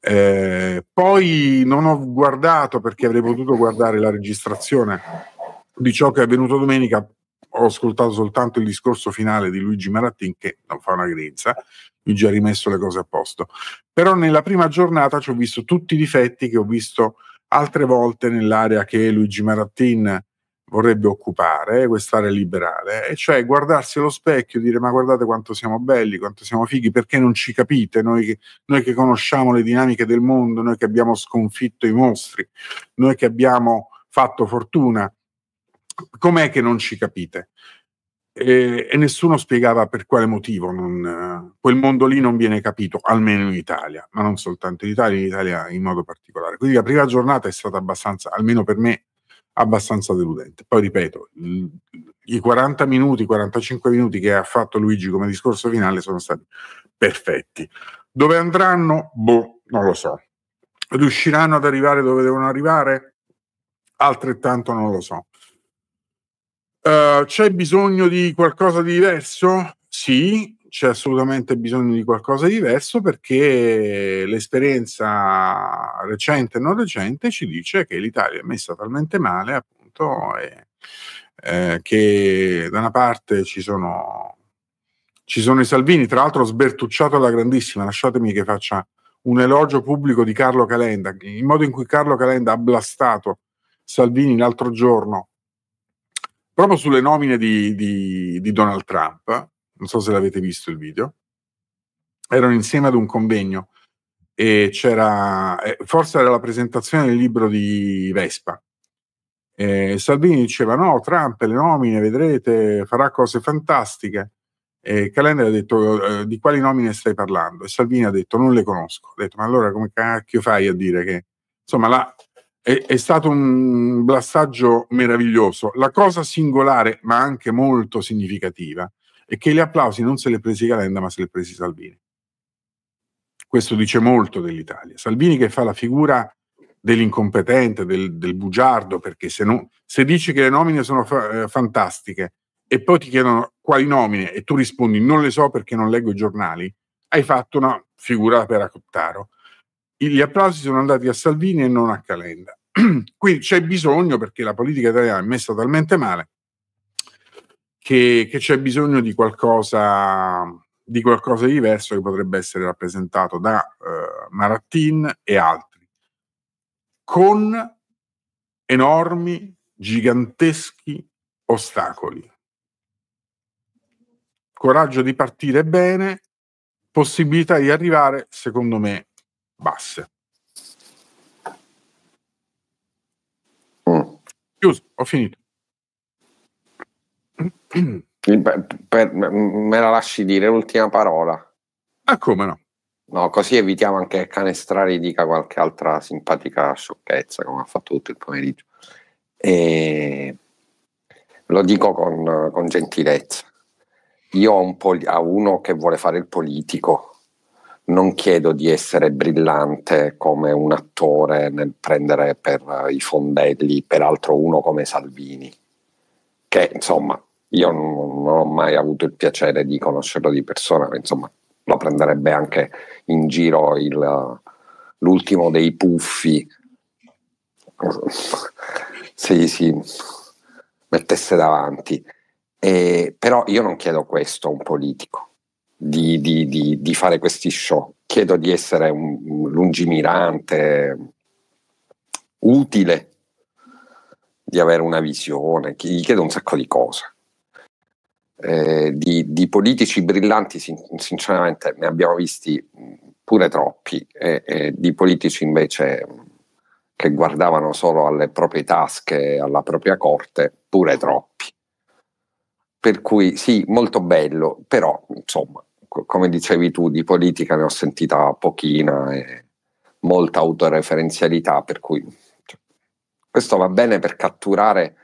eh, poi non ho guardato perché avrei potuto guardare la registrazione di ciò che è avvenuto domenica. Ho ascoltato soltanto il discorso finale di Luigi Marattin che non fa una grezza, Luigi ha rimesso le cose a posto. Però nella prima giornata ci ho visto tutti i difetti che ho visto altre volte nell'area che Luigi Marattin vorrebbe occupare, eh, quest'area liberale, e cioè guardarsi allo specchio e dire ma guardate quanto siamo belli, quanto siamo fighi, perché non ci capite, noi che, noi che conosciamo le dinamiche del mondo, noi che abbiamo sconfitto i mostri, noi che abbiamo fatto fortuna, com'è che non ci capite? E, e nessuno spiegava per quale motivo non, quel mondo lì non viene capito, almeno in Italia, ma non soltanto in Italia, in Italia in modo particolare. Quindi la prima giornata è stata abbastanza, almeno per me, abbastanza deludente. Poi ripeto, i 40 minuti, 45 minuti che ha fatto Luigi come discorso finale sono stati perfetti. Dove andranno? Boh, non lo so. Riusciranno ad arrivare dove devono arrivare? Altrettanto non lo so. Uh, c'è bisogno di qualcosa di diverso? Sì, c'è assolutamente bisogno di qualcosa di diverso perché l'esperienza recente e non recente ci dice che l'Italia è messa talmente male appunto e, eh, che da una parte ci sono, ci sono i Salvini, tra l'altro sbertucciato alla grandissima, lasciatemi che faccia un elogio pubblico di Carlo Calenda, il modo in cui Carlo Calenda ha blastato Salvini l'altro giorno proprio sulle nomine di, di, di Donald Trump non so se l'avete visto il video, erano insieme ad un convegno e c'era, eh, forse era la presentazione del libro di Vespa. E Salvini diceva no, Trump le nomine, vedrete, farà cose fantastiche. E Calendra ha detto eh, di quali nomine stai parlando? E Salvini ha detto non le conosco. Ha detto ma allora come cacchio fai a dire che... Insomma, la, è, è stato un blastaggio meraviglioso. La cosa singolare, ma anche molto significativa, e che gli applausi non se li ha presi Calenda ma se li ha presi Salvini. Questo dice molto dell'Italia. Salvini che fa la figura dell'incompetente, del, del, bugiardo, perché se, no, se, dici che le nomine sono fa, eh, fantastiche e poi ti chiedono quali nomine e tu rispondi non le so perché non leggo i giornali, hai fatto una figura per Acottaro. Gli applausi sono andati a Salvini e non a Calenda. Qui c'è bisogno perché la politica italiana è messa talmente male che, che c'è bisogno di qualcosa di qualcosa diverso che potrebbe essere rappresentato da eh, Marattin e altri, con enormi, giganteschi ostacoli. Coraggio di partire bene, possibilità di arrivare, secondo me, basse. Mm. Chiuso, ho finito me la lasci dire l'ultima parola? Ah, come no? No, così evitiamo anche che Canestrari dica qualche altra simpatica sciocchezza, come ha fatto tutto il pomeriggio. E lo dico con, con gentilezza. Io un poli- a uno che vuole fare il politico non chiedo di essere brillante come un attore nel prendere per i fondelli, peraltro uno come Salvini, che insomma io non, non ho mai avuto il piacere di conoscerlo di persona, insomma lo prenderebbe anche in giro il, l'ultimo dei puffi se gli si mettesse davanti. E, però io non chiedo questo a un politico, di, di, di, di fare questi show, chiedo di essere un, lungimirante, utile, di avere una visione, gli chiedo un sacco di cose eh, di, di, politici brillanti, sin- sinceramente ne abbiamo visti pure troppi, e, e di politici invece che guardavano solo alle proprie tasche, alla propria corte, pure troppi. Per cui sì, molto bello, però insomma, co- come dicevi tu, di politica ne ho sentita pochina e molta autoreferenzialità, per cui cioè, questo va bene per catturare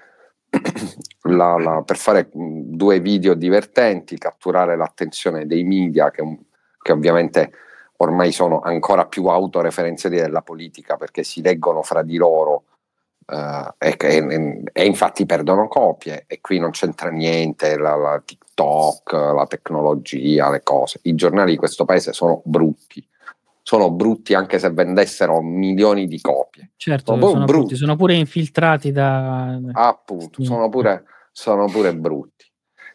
la, la, per fare due video divertenti, catturare l'attenzione dei media che, che ovviamente ormai sono ancora più autoreferenziali della politica perché si leggono fra di loro Uh, e, e, e, infatti perdono copie e qui non c'entra niente la, la, TikTok, la tecnologia, le cose. I giornali di questo paese sono brutti, sono brutti anche se vendessero milioni di copie. Certo, sono, sono brutti. sono pure infiltrati da... appunto, sì. sono, pure, sono pure brutti.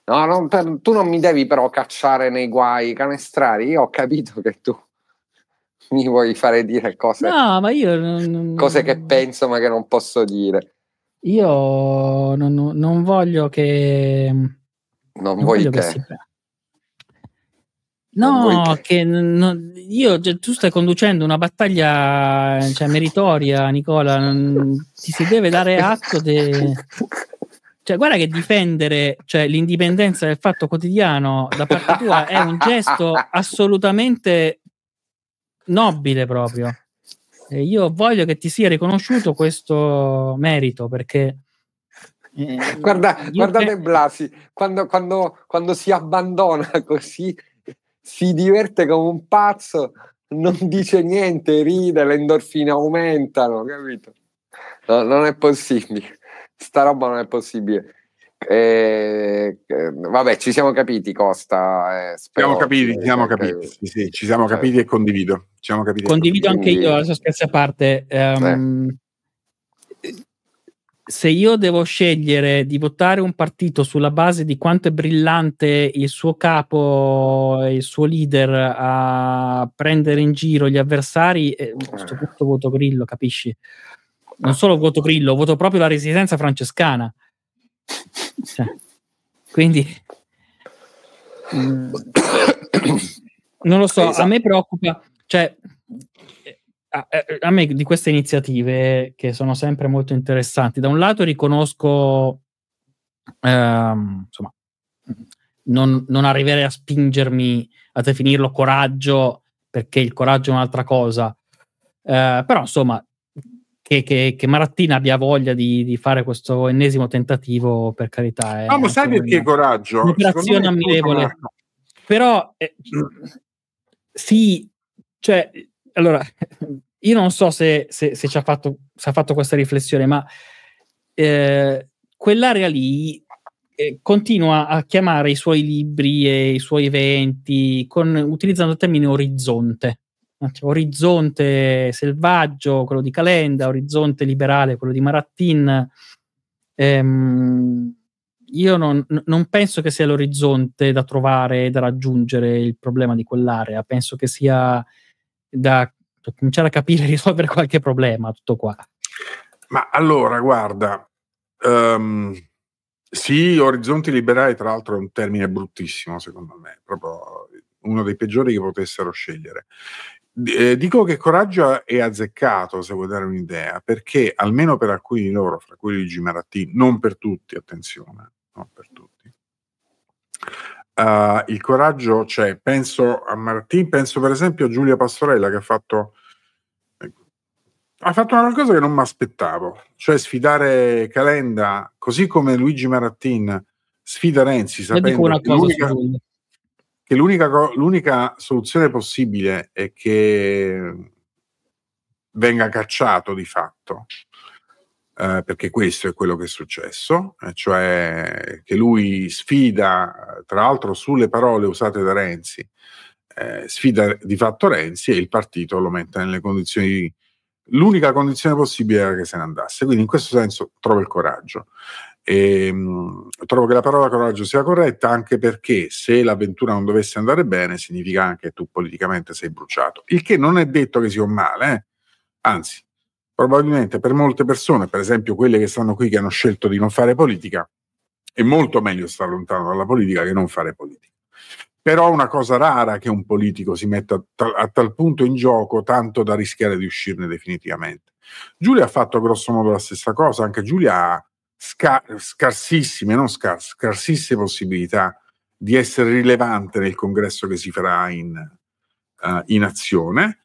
No, non, per, tu non mi devi però cacciare nei guai canestrari, io ho capito che tu mi vuoi fare dire cose, no, ma io non, cose che penso ma che non posso dire. Io non, non voglio che... Non, non voglio che... che si, No, che non, io cioè, tu stai conducendo una battaglia cioè, meritoria, Nicola. Non, ti si deve dare atto. De... Cioè, guarda che difendere cioè, l'indipendenza del fatto quotidiano da parte tua è un gesto assolutamente nobile proprio. E io voglio che ti sia riconosciuto questo merito perché. Eh, guarda, guarda che... Blasi, quando, quando, quando si abbandona così si diverte come un pazzo, non dice niente, ride, le endorfine aumentano, capito? No, non è possibile, sta roba non è possibile. Eh, eh, vabbè, ci siamo capiti, Costa. Eh, spero, siamo capiti, ci siamo capiti, sì, sì, ci siamo capiti e condivido. Ci siamo capiti condivido, condivido anche io, adesso scherzi a parte. Um, se io devo scegliere di votare un partito sulla base di quanto è brillante il suo capo, il suo leader a prendere in giro gli avversari, eh, a eh. questo punto voto Grillo, capisci? Non ah. solo voto Grillo, voto proprio la resistenza francescana. Cioè, quindi... Mm, non lo so, esatto. a me preoccupa... Cioè, a, ah, eh, eh, a me di queste iniziative che sono sempre molto interessanti, da un lato riconosco, ehm, insomma, non, non arriverei a spingermi a definirlo coraggio, perché il coraggio è un'altra cosa, eh, però insomma, che, che, che, Marattina abbia voglia di, di, fare questo ennesimo tentativo, per carità. Ah, ma sai perché una, coraggio? Un'operazione ammirevole. Però eh, sì, cioè, allora, io non so se, se, se ci ha fatto, se ha fatto, questa riflessione, ma eh, quell'area lì eh, continua a chiamare i suoi libri e i suoi eventi con, utilizzando il termine orizzonte. Cioè, orizzonte selvaggio, quello di Calenda, orizzonte liberale, quello di Marattin. Ehm, io non, non, penso che sia l'orizzonte da trovare e da raggiungere il problema di quell'area, penso che sia da cioè, cominciare a capire e risolvere qualche problema, tutto qua. Ma allora, guarda, um, sì, orizzonti liberali tra l'altro è un termine bruttissimo secondo me, proprio uno dei peggiori che potessero scegliere. Eh, dico che coraggio è azzeccato, se vuoi dare un'idea, perché almeno per alcuni di loro, fra cui Luigi Maratti, non per tutti, attenzione, non per tutti, uh, il coraggio c'è. Penso a Martì, penso per esempio a Giulia Pastorella che ha fatto, ecco, ha fatto una cosa che non mi aspettavo, cioè sfidare Calenda, così come Luigi Marattin sfida Renzi, sapendo che l'unica, che l'unica, l'unica soluzione possibile è che venga cacciato di fatto eh, perché questo è quello che è successo, eh, cioè che lui sfida, tra l'altro sulle parole usate da Renzi, eh, sfida di fatto Renzi e il partito lo mette nelle condizioni l'unica condizione possibile era che se ne andasse. Quindi in questo senso trova il coraggio. E, ehm, mh, trovo che la parola coraggio sia corretta anche perché se l'avventura non dovesse andare bene significa anche che tu politicamente sei bruciato, il che non è detto che sia un male, eh? anzi probabilmente per molte persone, per esempio quelle che stanno qui che hanno scelto di non fare politica, è molto meglio stare lontano dalla politica che non fare politica. Però è una cosa rara che un politico si metta a tal, punto in gioco tanto da rischiare di uscirne definitivamente. Giulia ha fatto grosso modo la stessa cosa, anche Giulia ha scar- scarsissime, non scar- scarsissime possibilità di essere rilevante nel congresso che si farà in, uh, in azione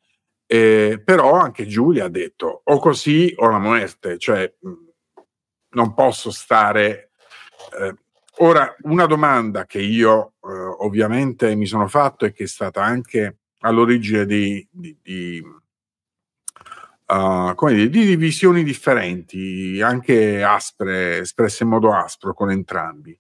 eh, però anche Giulia ha detto o così o la morte, cioè mm, non posso stare... Eh. Ora, una domanda che io eh, ovviamente mi sono fatto e che è stata anche all'origine di, di, di, uh, dire, di divisioni differenti, anche aspre, espresse in modo aspro con entrambi.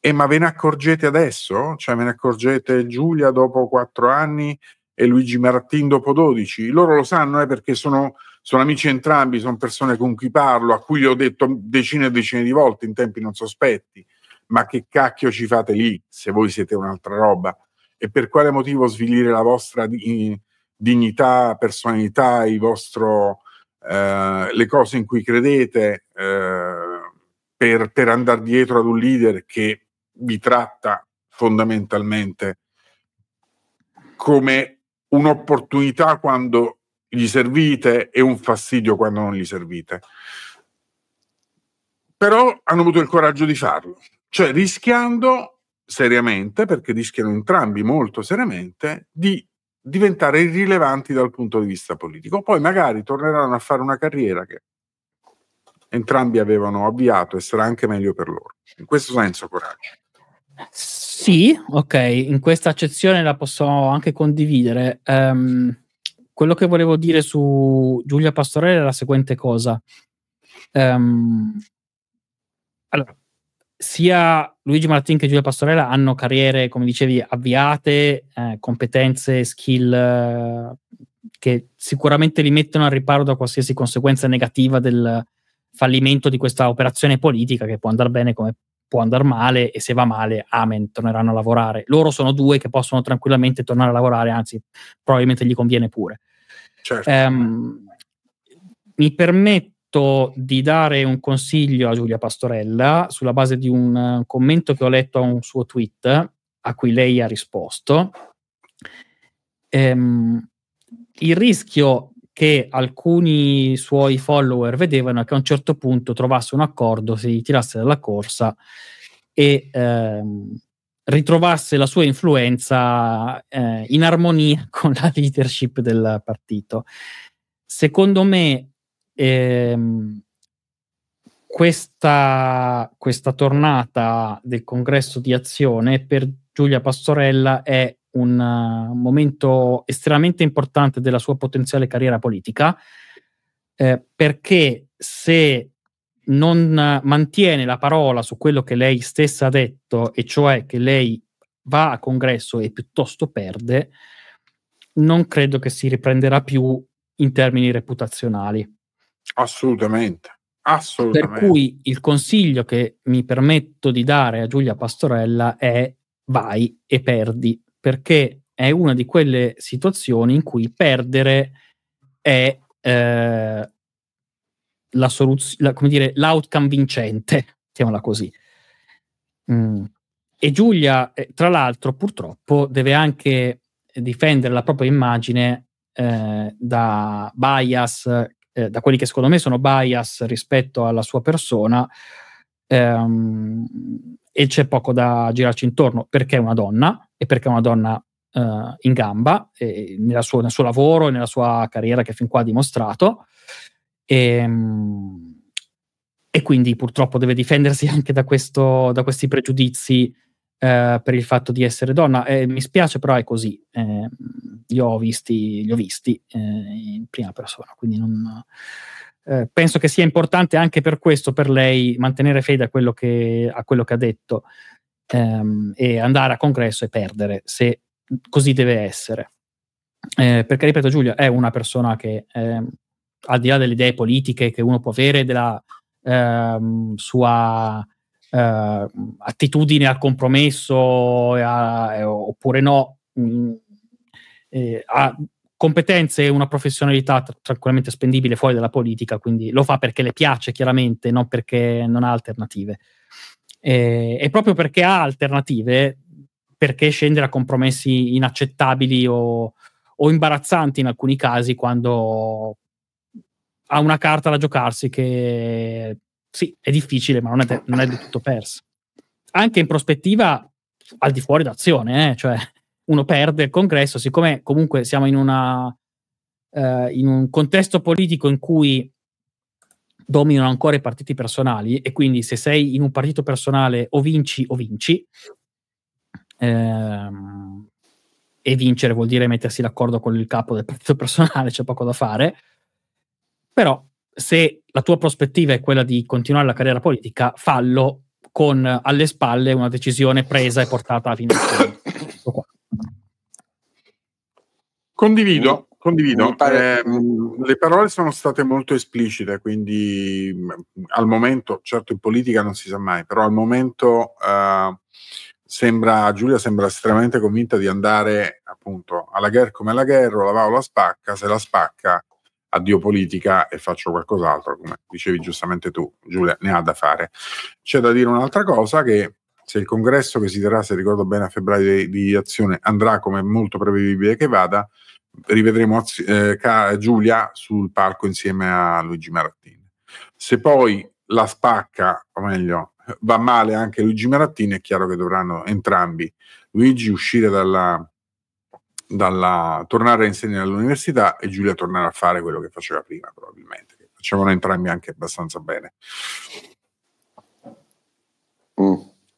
E ma ve ne accorgete adesso? Cioè ve ne accorgete Giulia dopo quattro anni e Luigi Marattin dopo 12. Loro lo sanno eh, perché sono, sono, amici entrambi, sono persone con cui parlo, a cui ho detto decine e decine di volte in tempi non sospetti, ma che cacchio ci fate lì se voi siete un'altra roba? E per quale motivo svilire la vostra di, dignità, personalità, vostro, eh, le cose in cui credete eh, per, per andare dietro ad un leader che vi tratta fondamentalmente come un'opportunità quando gli servite e un fastidio quando non gli servite. Però hanno avuto il coraggio di farlo, cioè rischiando seriamente, perché rischiano entrambi molto seriamente, di diventare irrilevanti dal punto di vista politico. Poi magari torneranno a fare una carriera che entrambi avevano avviato e sarà anche meglio per loro. In questo senso coraggio. Sì, ok, in questa accezione la posso anche condividere. Um, quello che volevo dire su Giulia Pastorella è la seguente cosa. Um, allora, sia Luigi Martin che Giulia Pastorella hanno carriere, come dicevi, avviate, eh, competenze, skill eh, che sicuramente li mettono al riparo da qualsiasi conseguenza negativa del fallimento di questa operazione politica che può andare bene come può andare male e se va male, amen, torneranno a lavorare. Loro sono due che possono tranquillamente tornare a lavorare, anzi, probabilmente gli conviene pure. Certo. Um, mi permetto di dare un consiglio a Giulia Pastorella sulla base di un eh, commento che ho letto a un suo tweet a cui lei ha risposto. Um, il rischio che alcuni suoi follower vedevano che a un certo punto trovasse un accordo, si tirasse dalla corsa e ehm, ritrovasse la sua influenza eh, in armonia con la leadership del partito. Secondo me ehm, questa, questa tornata del congresso di azione per Giulia Pastorella è un, un eh, momento estremamente importante della sua potenziale carriera politica, eh, perché se non mantiene la parola su quello che lei stessa ha detto, e cioè che lei va a congresso e piuttosto perde, non credo che si riprenderà più in termini reputazionali. Assolutamente, assolutamente. Per cui il consiglio che mi permetto di dare a Giulia Pastorella è vai e perdi perché è una di quelle situazioni in cui perdere è eh, la soluz- come dire, l'outcome vincente, chiamala così. Mm. E Giulia, eh, tra l'altro, purtroppo, deve anche difendere la propria immagine eh, da bias, eh, da quelli che secondo me sono bias rispetto alla sua persona, ehm, e c'è poco da girarci intorno perché è una donna, e perché è una donna uh, in gamba sua, nel suo lavoro e nella sua carriera che fin qua ha dimostrato. E, ehm, e quindi purtroppo deve difendersi anche da, questo, da questi pregiudizi eh, per il fatto di essere donna. Eh, mi spiace, però è così. Eh, io ho visti, li ho visti eh, in prima persona, quindi non, eh, penso che sia importante anche per questo, per lei, mantenere fede a quello che, a quello che ha detto ehm, e andare a congresso e perdere, se così deve essere. Eh, perché, ripeto, Giulio è una persona che, ehm, al di là delle idee politiche che uno può avere, della ehm, sua eh, attitudine al compromesso a, eh, oppure no, mh, mm, ha competenze e una professionalità tr- tranquillamente spendibile fuori dalla politica, quindi lo fa perché le piace chiaramente, non perché non ha alternative. E, eh, e proprio perché ha alternative, perché scendere a compromessi inaccettabili o, o imbarazzanti in alcuni casi quando ha una carta da giocarsi che sì, è difficile, ma non è, non è del tutto persa. Anche in prospettiva al di fuori d'azione, eh? cioè uno perde il congresso, siccome comunque siamo in, una, eh, in un contesto politico in cui dominano ancora i partiti personali e quindi se sei in un partito personale o vinci o vinci, ehm, e vincere vuol dire mettersi d'accordo con il capo del partito personale, c'è poco da fare, però se la tua prospettiva è quella di continuare la carriera politica, fallo con alle spalle una decisione presa e portata a fine. Condivido. Condivido, pare... eh, mm, le parole sono state molto esplicite, quindi mm, al momento, certo in politica non si sa mai, però al momento eh, sembra, Giulia sembra estremamente convinta di andare appunto alla guerra come la guerra, la va o la spacca, se la spacca addio politica e faccio qualcos'altro, come dicevi giustamente tu Giulia, ne ha da fare. C'è da dire un'altra cosa che se il congresso che si terrà, se ricordo bene, a febbraio di, di azione andrà come è molto prevedibile che vada, rivedremo eh, Giulia sul palco insieme a Luigi Marattini. Se poi la spacca, o meglio, va male anche Luigi Marattini, è chiaro che dovranno entrambi, Luigi uscire dalla, dalla tornare a insegnare all'università e Giulia tornare a fare quello che faceva prima, probabilmente. Che facevano entrambi anche abbastanza bene. Mm.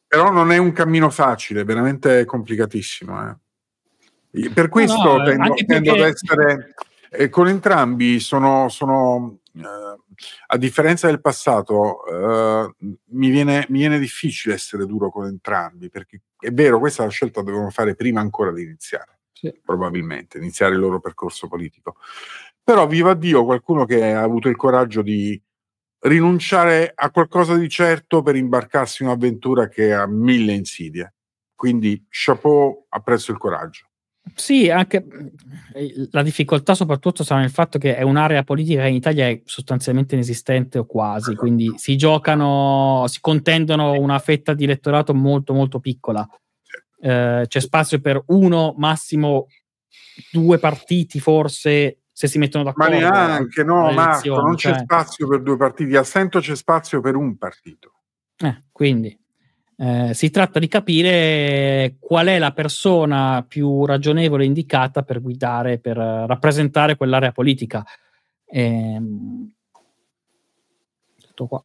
Però non è un cammino facile, veramente complicatissimo. Eh. Per questo no, no, eh, tendo, tendo ad essere eh, con entrambi sono, sono eh, a differenza del passato, eh, mi, viene, mi, viene, difficile essere duro con entrambi, perché è vero, questa è la scelta che dovevano fare prima ancora di iniziare, sì. probabilmente, iniziare il loro percorso politico. Però viva Dio qualcuno che ha avuto il coraggio di rinunciare a qualcosa di certo per imbarcarsi in un'avventura che ha mille insidie. Quindi chapeau, apprezzo il coraggio. Sì, anche eh, la difficoltà soprattutto sarà nel fatto che è un'area politica che in Italia è sostanzialmente inesistente o quasi, quindi si giocano, si contendono una fetta di elettorato molto molto piccola. Eh, c'è spazio per uno, massimo due partiti forse se si mettono d'accordo. Ma neanche, no Marco, non cioè... c'è spazio per due partiti, al Sento c'è spazio per un partito. Eh, quindi, eh, si tratta di capire qual è la persona più ragionevole indicata per guidare, per rappresentare quell'area politica. Eh, tutto qua.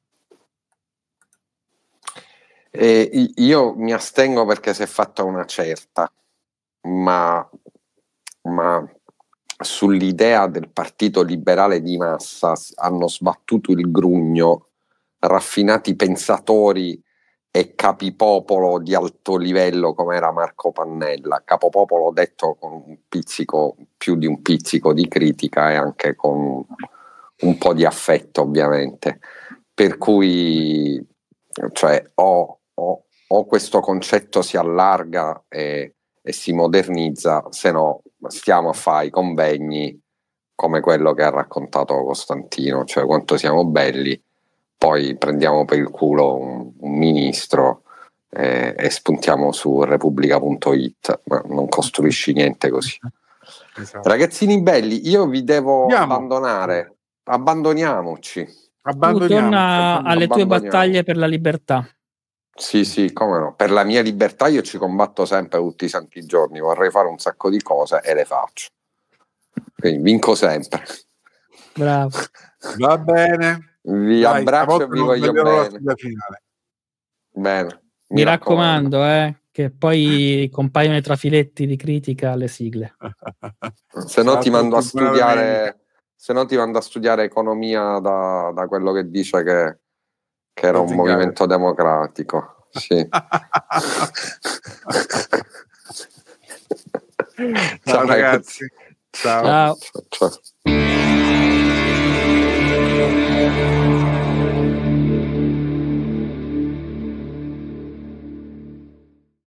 Eh, io mi astengo perché si è fatta una certa, ma, ma sull'idea del partito liberale di massa hanno sbattuto il grugno raffinati pensatori e capipopolo di alto livello come era Marco Pannella, capopopolo detto con un pizzico, più di un pizzico di critica e anche con un po' di affetto ovviamente. Per cui cioè, o, o, o questo concetto si allarga e, e si modernizza, se no stiamo a fare i convegni come quello che ha raccontato Costantino, cioè quanto siamo belli poi prendiamo per il culo un, un ministro eh, e spuntiamo su repubblica.it, ma non costruisci niente così. Esatto. Ragazzini belli, io vi devo Andiamo. abbandonare, abbandoniamoci. Abbandoniamo. Torna alle tue battaglie per la libertà. Sì, sì, come no. Per la mia libertà io ci combatto sempre tutti i santi giorni. Vorrei fare un sacco di cose e le faccio. Quindi vinco sempre. Bravo. Va bene. Vi Dai, abbraccio e vi voglio bene. bene. Mi, mi raccomando, raccomando eh, che poi compaiono i trafiletti di critica alle sigle. se no ti esatto, mando a studiare se no ti mando a studiare economia da, da quello che dice che, che era un movimento democratico. Sì. ciao, ciao ragazzi. ciao. ciao. ciao. Thank you.